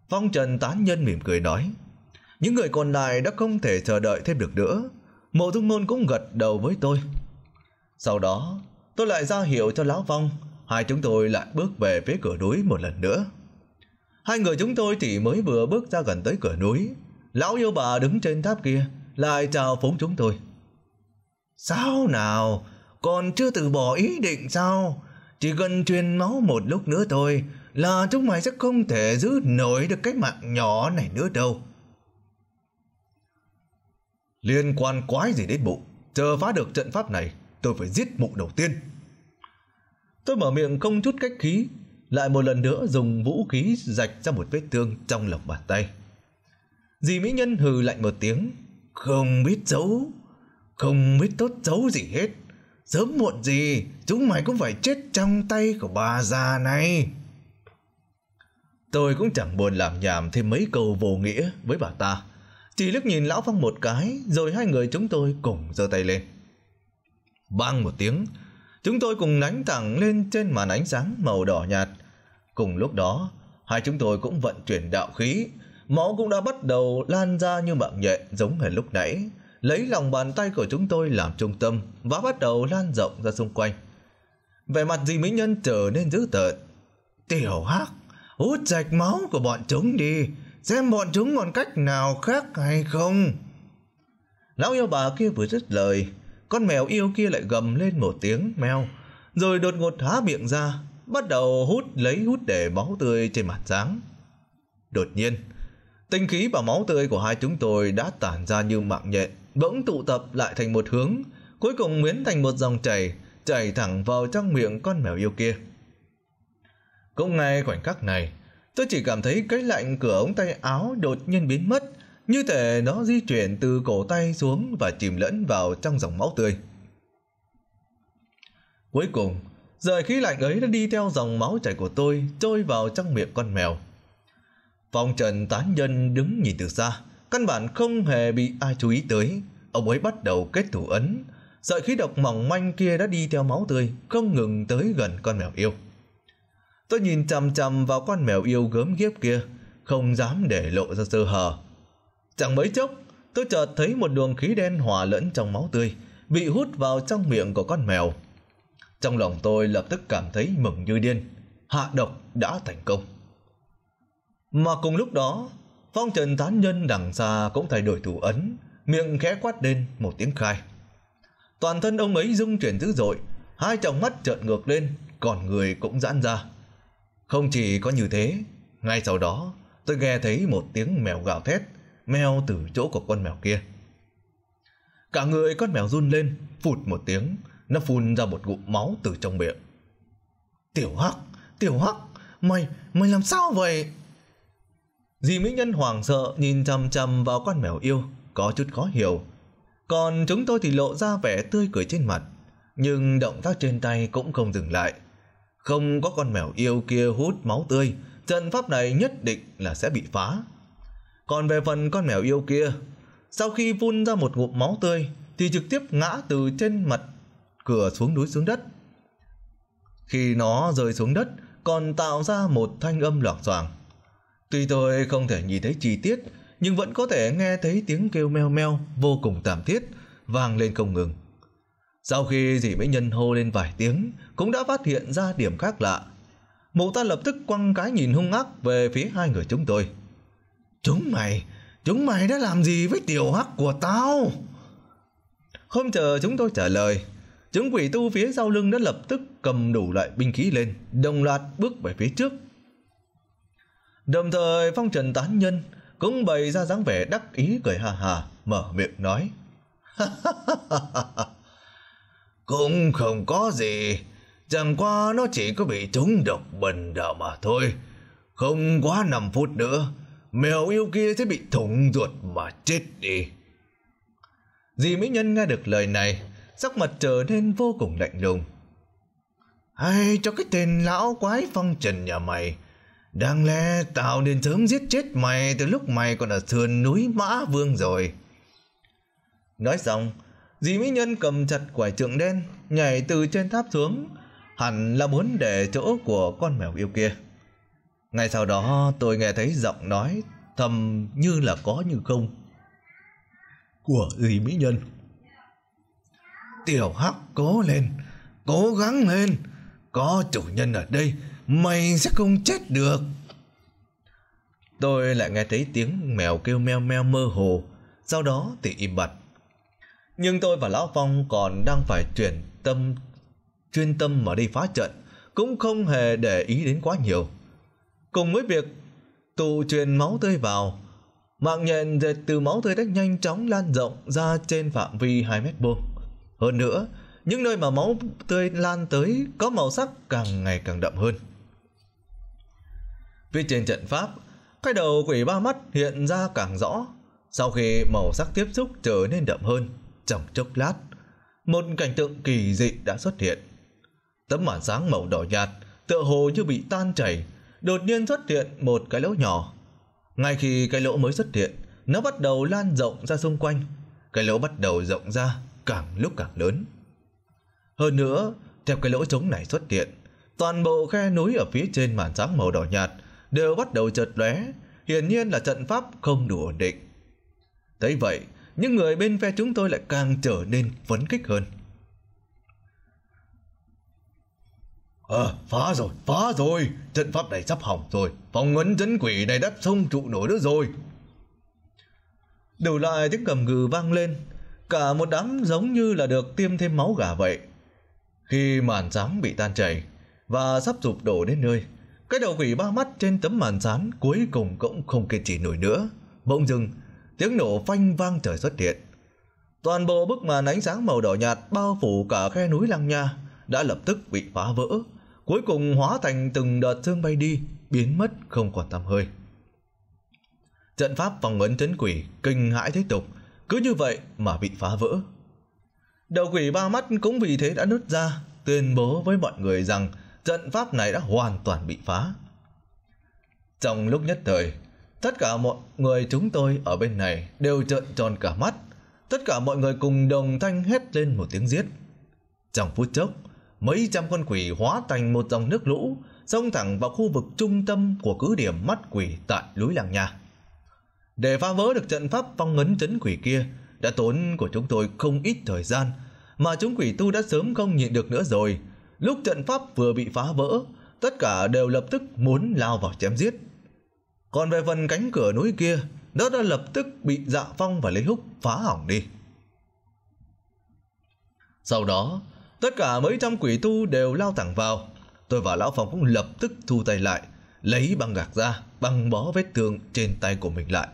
Phong Trần tán nhân mỉm cười nói. Những người còn lại đã không thể chờ đợi thêm được nữa. Mộ Dung Nôn cũng gật đầu với tôi. Sau đó, tôi lại ra hiệu cho Lão Phong hai chúng tôi lại bước về phía cửa núi một lần nữa. Hai người chúng tôi thì mới vừa bước ra gần tới cửa núi, lão yêu bà đứng trên tháp kia lại chào phúng chúng tôi. Sao nào, còn chưa từ bỏ ý định sao? Chỉ cần truyền máu một lúc nữa thôi là chúng mày sẽ không thể giữ nổi được cái mạng nhỏ này nữa đâu. Liên quan quái gì đến mụ, chờ phá được trận pháp này, tôi phải giết mụ đầu tiên. Tôi mở miệng không chút cách khí, lại một lần nữa dùng vũ khí rạch ra một vết thương trong lòng bàn tay. Dì mỹ nhân hừ lạnh một tiếng, không biết giấu không biết tốt giấu gì hết. Sớm muộn gì, chúng mày cũng phải chết trong tay của bà già này. Tôi cũng chẳng buồn làm nhảm thêm mấy câu vô nghĩa với bà ta. Chỉ liếc nhìn Lão Phong một cái, rồi hai người chúng tôi cùng giơ tay lên. Bang một tiếng, Chúng tôi cùng đánh thẳng lên trên màn ánh sáng màu đỏ nhạt. Cùng lúc đó, hai chúng tôi cũng vận chuyển đạo khí, máu cũng đã bắt đầu lan ra như mạng nhện giống như lúc nãy, lấy lòng bàn tay của chúng tôi làm trung tâm và bắt đầu lan rộng ra xung quanh. vẻ mặt dì mỹ nhân trở nên dữ tợn. Tiểu hắc, hút sạch máu của bọn chúng đi, xem bọn chúng còn cách nào khác hay không. Lão yêu bà kia vừa dứt lời, con mèo yêu kia lại gầm lên một tiếng meo, rồi đột ngột há miệng ra, bắt đầu hút lấy hút để máu tươi trên mặt dáng. Đột nhiên, tinh khí và máu tươi của hai chúng tôi đã tản ra như mạng nhện, bỗng tụ tập lại thành một hướng, cuối cùng biến thành một dòng chảy, chảy thẳng vào trong miệng con mèo yêu kia. Cũng ngay khoảnh khắc này, tôi chỉ cảm thấy cái lạnh cửa ống tay áo đột nhiên biến mất, như thể nó di chuyển từ cổ tay xuống và chìm lẫn vào trong dòng máu tươi. Cuối cùng, rời khí lạnh ấy đã đi theo dòng máu chảy của tôi trôi vào trong miệng con mèo. Phong trần tán nhân đứng nhìn từ xa, căn bản không hề bị ai chú ý tới. Ông ấy bắt đầu kết thủ ấn, sợi khí độc mỏng manh kia đã đi theo máu tươi, không ngừng tới gần con mèo yêu. Tôi nhìn chằm chằm vào con mèo yêu gớm ghiếc kia, không dám để lộ ra sơ hở, Chẳng mấy chốc, tôi chợt thấy một luồng khí đen hòa lẫn trong máu tươi, bị hút vào trong miệng của con mèo. Trong lòng tôi lập tức cảm thấy mừng như điên, hạ độc đã thành công. Mà cùng lúc đó, phong trần tán nhân đằng xa cũng thay đổi thủ ấn, miệng khẽ quát lên một tiếng khai. Toàn thân ông ấy rung chuyển dữ dội, hai tròng mắt trợn ngược lên, còn người cũng giãn ra. Không chỉ có như thế, ngay sau đó tôi nghe thấy một tiếng mèo gào thét meo từ chỗ của con mèo kia. Cả người con mèo run lên, phụt một tiếng, nó phun ra một ngụm máu từ trong miệng. Tiểu Hắc, Tiểu Hắc, mày, mày làm sao vậy? Dì Mỹ Nhân hoảng sợ nhìn chằm chằm vào con mèo yêu, có chút khó hiểu. Còn chúng tôi thì lộ ra vẻ tươi cười trên mặt, nhưng động tác trên tay cũng không dừng lại. Không có con mèo yêu kia hút máu tươi, trận pháp này nhất định là sẽ bị phá. Còn về phần con mèo yêu kia, sau khi phun ra một ngụm máu tươi thì trực tiếp ngã từ trên mặt cửa xuống núi xuống đất. Khi nó rơi xuống đất, còn tạo ra một thanh âm loảng xoảng. Tuy tôi không thể nhìn thấy chi tiết, nhưng vẫn có thể nghe thấy tiếng kêu meo meo vô cùng thảm thiết vang lên không ngừng. Sau khi dì mỹ nhân hô lên vài tiếng, cũng đã phát hiện ra điểm khác lạ. Mụ ta lập tức quăng cái nhìn hung ác về phía hai người chúng tôi. Chúng mày, chúng mày đã làm gì với tiểu hắc của tao? Không chờ chúng tôi trả lời, Chúng quỷ tu phía sau lưng đã lập tức cầm đủ loại binh khí lên, đồng loạt bước về phía trước. Đồng thời phong trần tán nhân cũng bày ra dáng vẻ đắc ý cười hà hà, mở miệng nói. [laughs] cũng không có gì, chẳng qua nó chỉ có bị trúng độc bần đạo mà thôi. Không quá 5 phút nữa, mèo yêu kia sẽ bị thủng ruột mà chết đi. Dì mỹ nhân nghe được lời này, sắc mặt trở nên vô cùng lạnh lùng. Hay cho cái tên lão quái phong trần nhà mày, đáng lẽ tao nên sớm giết chết mày từ lúc mày còn ở thườn núi Mã Vương rồi. Nói xong, dì mỹ nhân cầm chặt quải trượng đen, nhảy từ trên tháp xuống, hẳn là muốn để chỗ của con mèo yêu kia. Ngay sau đó tôi nghe thấy giọng nói thầm như là có như không của Lý Mỹ Nhân. Tiểu Hắc cố lên, cố gắng lên, có chủ nhân ở đây, mày sẽ không chết được. Tôi lại nghe thấy tiếng mèo kêu meo meo mơ hồ, sau đó thì im bặt. Nhưng tôi và Lão Phong còn đang phải chuyển tâm chuyên tâm mà đi phá trận, cũng không hề để ý đến quá nhiều. Cùng với việc tụ truyền máu tươi vào, mạng nhện dệt từ máu tươi đách nhanh chóng lan rộng ra trên phạm vi hai mét vuông. Hơn nữa, những nơi mà máu tươi lan tới có màu sắc càng ngày càng đậm hơn. Phía trên trận pháp, cái đầu quỷ ba mắt hiện ra càng rõ. Sau khi màu sắc tiếp xúc trở nên đậm hơn, trong chốc lát, một cảnh tượng kỳ dị đã xuất hiện. Tấm màn sáng màu đỏ nhạt tựa hồ như bị tan chảy đột nhiên xuất hiện một cái lỗ nhỏ. Ngay khi cái lỗ mới xuất hiện, nó bắt đầu lan rộng ra xung quanh. Cái lỗ bắt đầu rộng ra càng lúc càng lớn. Hơn nữa, theo cái lỗ trống này xuất hiện, toàn bộ khe núi ở phía trên màn sáng màu đỏ nhạt đều bắt đầu chợt lóe, hiển nhiên là trận pháp không đủ ổn định. Thấy vậy, những người bên phe chúng tôi lại càng trở nên phấn khích hơn. Ờ, phá rồi, phá rồi, trận pháp này sắp hỏng rồi, phòng ấn chấn quỷ này đắp không trụ nổi nữa rồi. Đầu lại tiếng cầm gừ vang lên, cả một đám giống như là được tiêm thêm máu gà vậy. Khi màn sáng bị tan chảy và sắp rụp đổ đến nơi, cái đầu quỷ ba mắt trên tấm màn sáng cuối cùng cũng không kiên trì nổi nữa. Bỗng dưng, tiếng nổ phanh vang trời xuất hiện. Toàn bộ bức màn ánh sáng màu đỏ nhạt bao phủ cả khe núi Lăng Nha đã lập tức bị phá vỡ cuối cùng hóa thành từng đợt thương bay đi, biến mất không còn tăm hơi. Trận pháp phòng ấn chấn quỷ kinh hãi thế tục, cứ như vậy mà bị phá vỡ. Đầu quỷ ba mắt cũng vì thế đã nứt ra, tuyên bố với mọi người rằng trận pháp này đã hoàn toàn bị phá. Trong lúc nhất thời, tất cả mọi người chúng tôi ở bên này đều trợn tròn cả mắt. Tất cả mọi người cùng đồng thanh hét lên một tiếng giết. Trong phút chốc, mấy trăm con quỷ hóa thành một dòng nước lũ, xông thẳng vào khu vực trung tâm của cứ điểm mắt quỷ tại núi làng nhà. Để phá vỡ được trận pháp phong ấn chấn quỷ kia, đã tốn của chúng tôi không ít thời gian, mà chúng quỷ tu đã sớm không nhịn được nữa rồi. Lúc trận pháp vừa bị phá vỡ, tất cả đều lập tức muốn lao vào chém giết. Còn về phần cánh cửa núi kia, nó đã lập tức bị Dạ Phong và lấy Húc phá hỏng đi. Sau đó, Tất cả mấy trăm quỷ tu đều lao thẳng vào. Tôi và Lão Phong cũng lập tức thu tay lại, lấy băng gạc ra, băng bó vết thương trên tay của mình lại.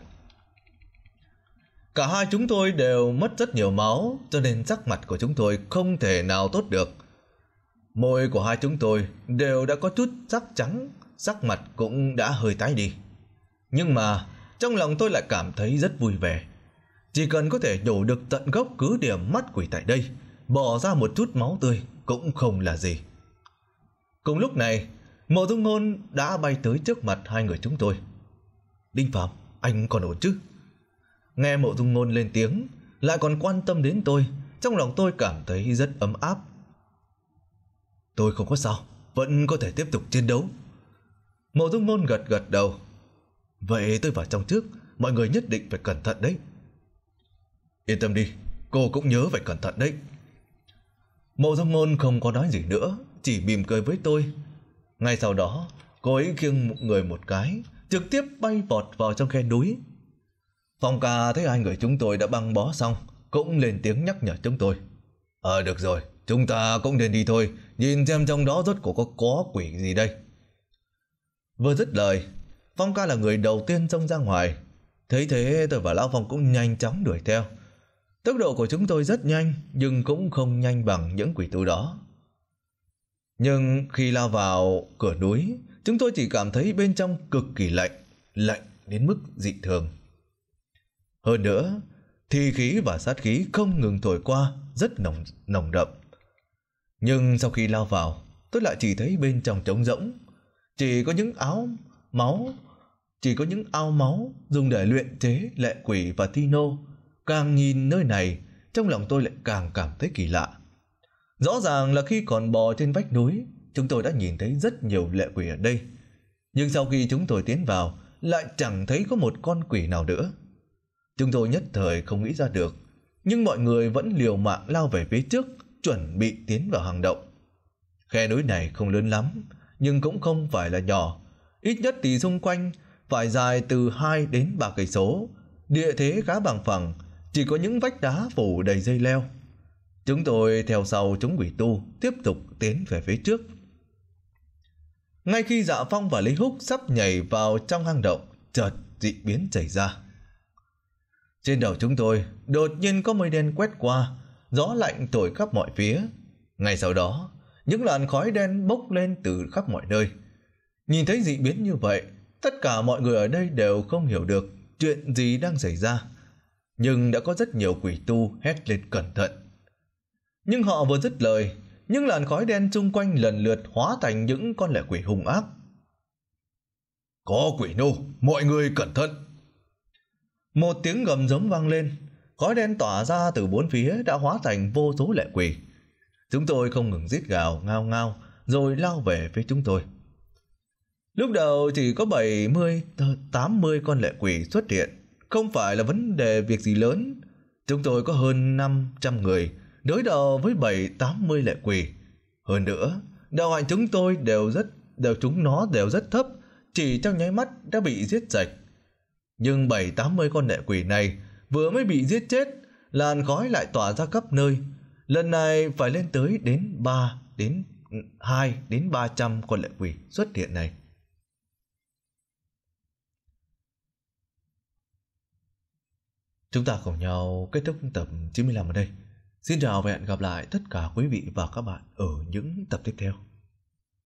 Cả hai chúng tôi đều mất rất nhiều máu, cho nên sắc mặt của chúng tôi không thể nào tốt được. Môi của hai chúng tôi đều đã có chút sắc trắng, sắc mặt cũng đã hơi tái đi. Nhưng mà trong lòng tôi lại cảm thấy rất vui vẻ. Chỉ cần có thể nhổ được tận gốc cứ điểm mắt quỷ tại đây bỏ ra một chút máu tươi cũng không là gì. Cùng lúc này, Mộ Dung Ngôn đã bay tới trước mặt hai người chúng tôi. Đinh Phạm, anh còn ổn chứ? Nghe Mộ Dung Ngôn lên tiếng, lại còn quan tâm đến tôi, trong lòng tôi cảm thấy rất ấm áp. Tôi không có sao, vẫn có thể tiếp tục chiến đấu. Mộ Dung Ngôn gật gật đầu. Vậy tôi vào trong trước, mọi người nhất định phải cẩn thận đấy. Yên tâm đi, cô cũng nhớ phải cẩn thận đấy. Mộ Dung Ngôn không có nói gì nữa, chỉ mỉm cười với tôi. Ngay sau đó, cô ấy khiêng một người một cái, trực tiếp bay vọt vào trong khe núi. Phong ca thấy hai người chúng tôi đã băng bó xong, cũng lên tiếng nhắc nhở chúng tôi. Ờ được rồi, chúng ta cũng nên đi thôi, nhìn xem trong đó rốt cuộc có có quỷ gì đây. Vừa dứt lời, Phong ca là người đầu tiên trông ra ngoài. Thấy thế tôi và Lão Phong cũng nhanh chóng đuổi theo. Tốc độ của chúng tôi rất nhanh, nhưng cũng không nhanh bằng những quỷ tu đó. Nhưng khi lao vào cửa núi, chúng tôi chỉ cảm thấy bên trong cực kỳ lạnh, lạnh đến mức dị thường. Hơn nữa, thi khí và sát khí không ngừng thổi qua, rất nồng nồng đậm. Nhưng sau khi lao vào, tôi lại chỉ thấy bên trong trống rỗng, chỉ có những áo máu, chỉ có những ao máu dùng để luyện chế lệ quỷ và thi nô Càng nhìn nơi này, trong lòng tôi lại càng cảm thấy kỳ lạ. Rõ ràng là khi còn bò trên vách núi, chúng tôi đã nhìn thấy rất nhiều lệ quỷ ở đây. Nhưng sau khi chúng tôi tiến vào, lại chẳng thấy có một con quỷ nào nữa. Chúng tôi nhất thời không nghĩ ra được, nhưng mọi người vẫn liều mạng lao về phía trước, chuẩn bị tiến vào hang động. Khe núi này không lớn lắm, nhưng cũng không phải là nhỏ, ít nhất thì xung quanh phải dài từ hai đến ba cây số, địa thế khá bằng phẳng chỉ có những vách đá phủ đầy dây leo. Chúng tôi theo sau chúng quỷ tu, tiếp tục tiến về phía trước. Ngay khi Dạ Phong và Lý Húc sắp nhảy vào trong hang động, chợt dị biến xảy ra. Trên đầu chúng tôi, đột nhiên có mây đen quét qua, gió lạnh thổi khắp mọi phía. Ngay sau đó, những làn khói đen bốc lên từ khắp mọi nơi. Nhìn thấy dị biến như vậy, tất cả mọi người ở đây đều không hiểu được chuyện gì đang xảy ra nhưng đã có rất nhiều quỷ tu hét lên cẩn thận. Nhưng họ vừa dứt lời, những làn khói đen xung quanh lần lượt hóa thành những con lẻ quỷ hung ác. Có quỷ nô, mọi người cẩn thận. Một tiếng gầm giống vang lên, khói đen tỏa ra từ bốn phía đã hóa thành vô số lệ quỷ. Chúng tôi không ngừng giết gào ngao ngao rồi lao về phía chúng tôi. Lúc đầu chỉ có 70 80 con lệ quỷ xuất hiện, không phải là vấn đề việc gì lớn. Chúng tôi có hơn 500 người, đối đầu với 7-80 lệ quỷ. Hơn nữa, đạo hạnh chúng tôi đều rất đều chúng nó đều rất thấp, chỉ trong nháy mắt đã bị giết sạch. Nhưng 7-80 con lệ quỷ này vừa mới bị giết chết, làn khói lại tỏa ra khắp nơi. Lần này phải lên tới đến 3 đến 2 ừ, đến 300 con lệ quỷ xuất hiện này. Chúng ta cùng nhau kết thúc tập 95 ở đây. Xin chào và hẹn gặp lại tất cả quý vị và các bạn ở những tập tiếp theo.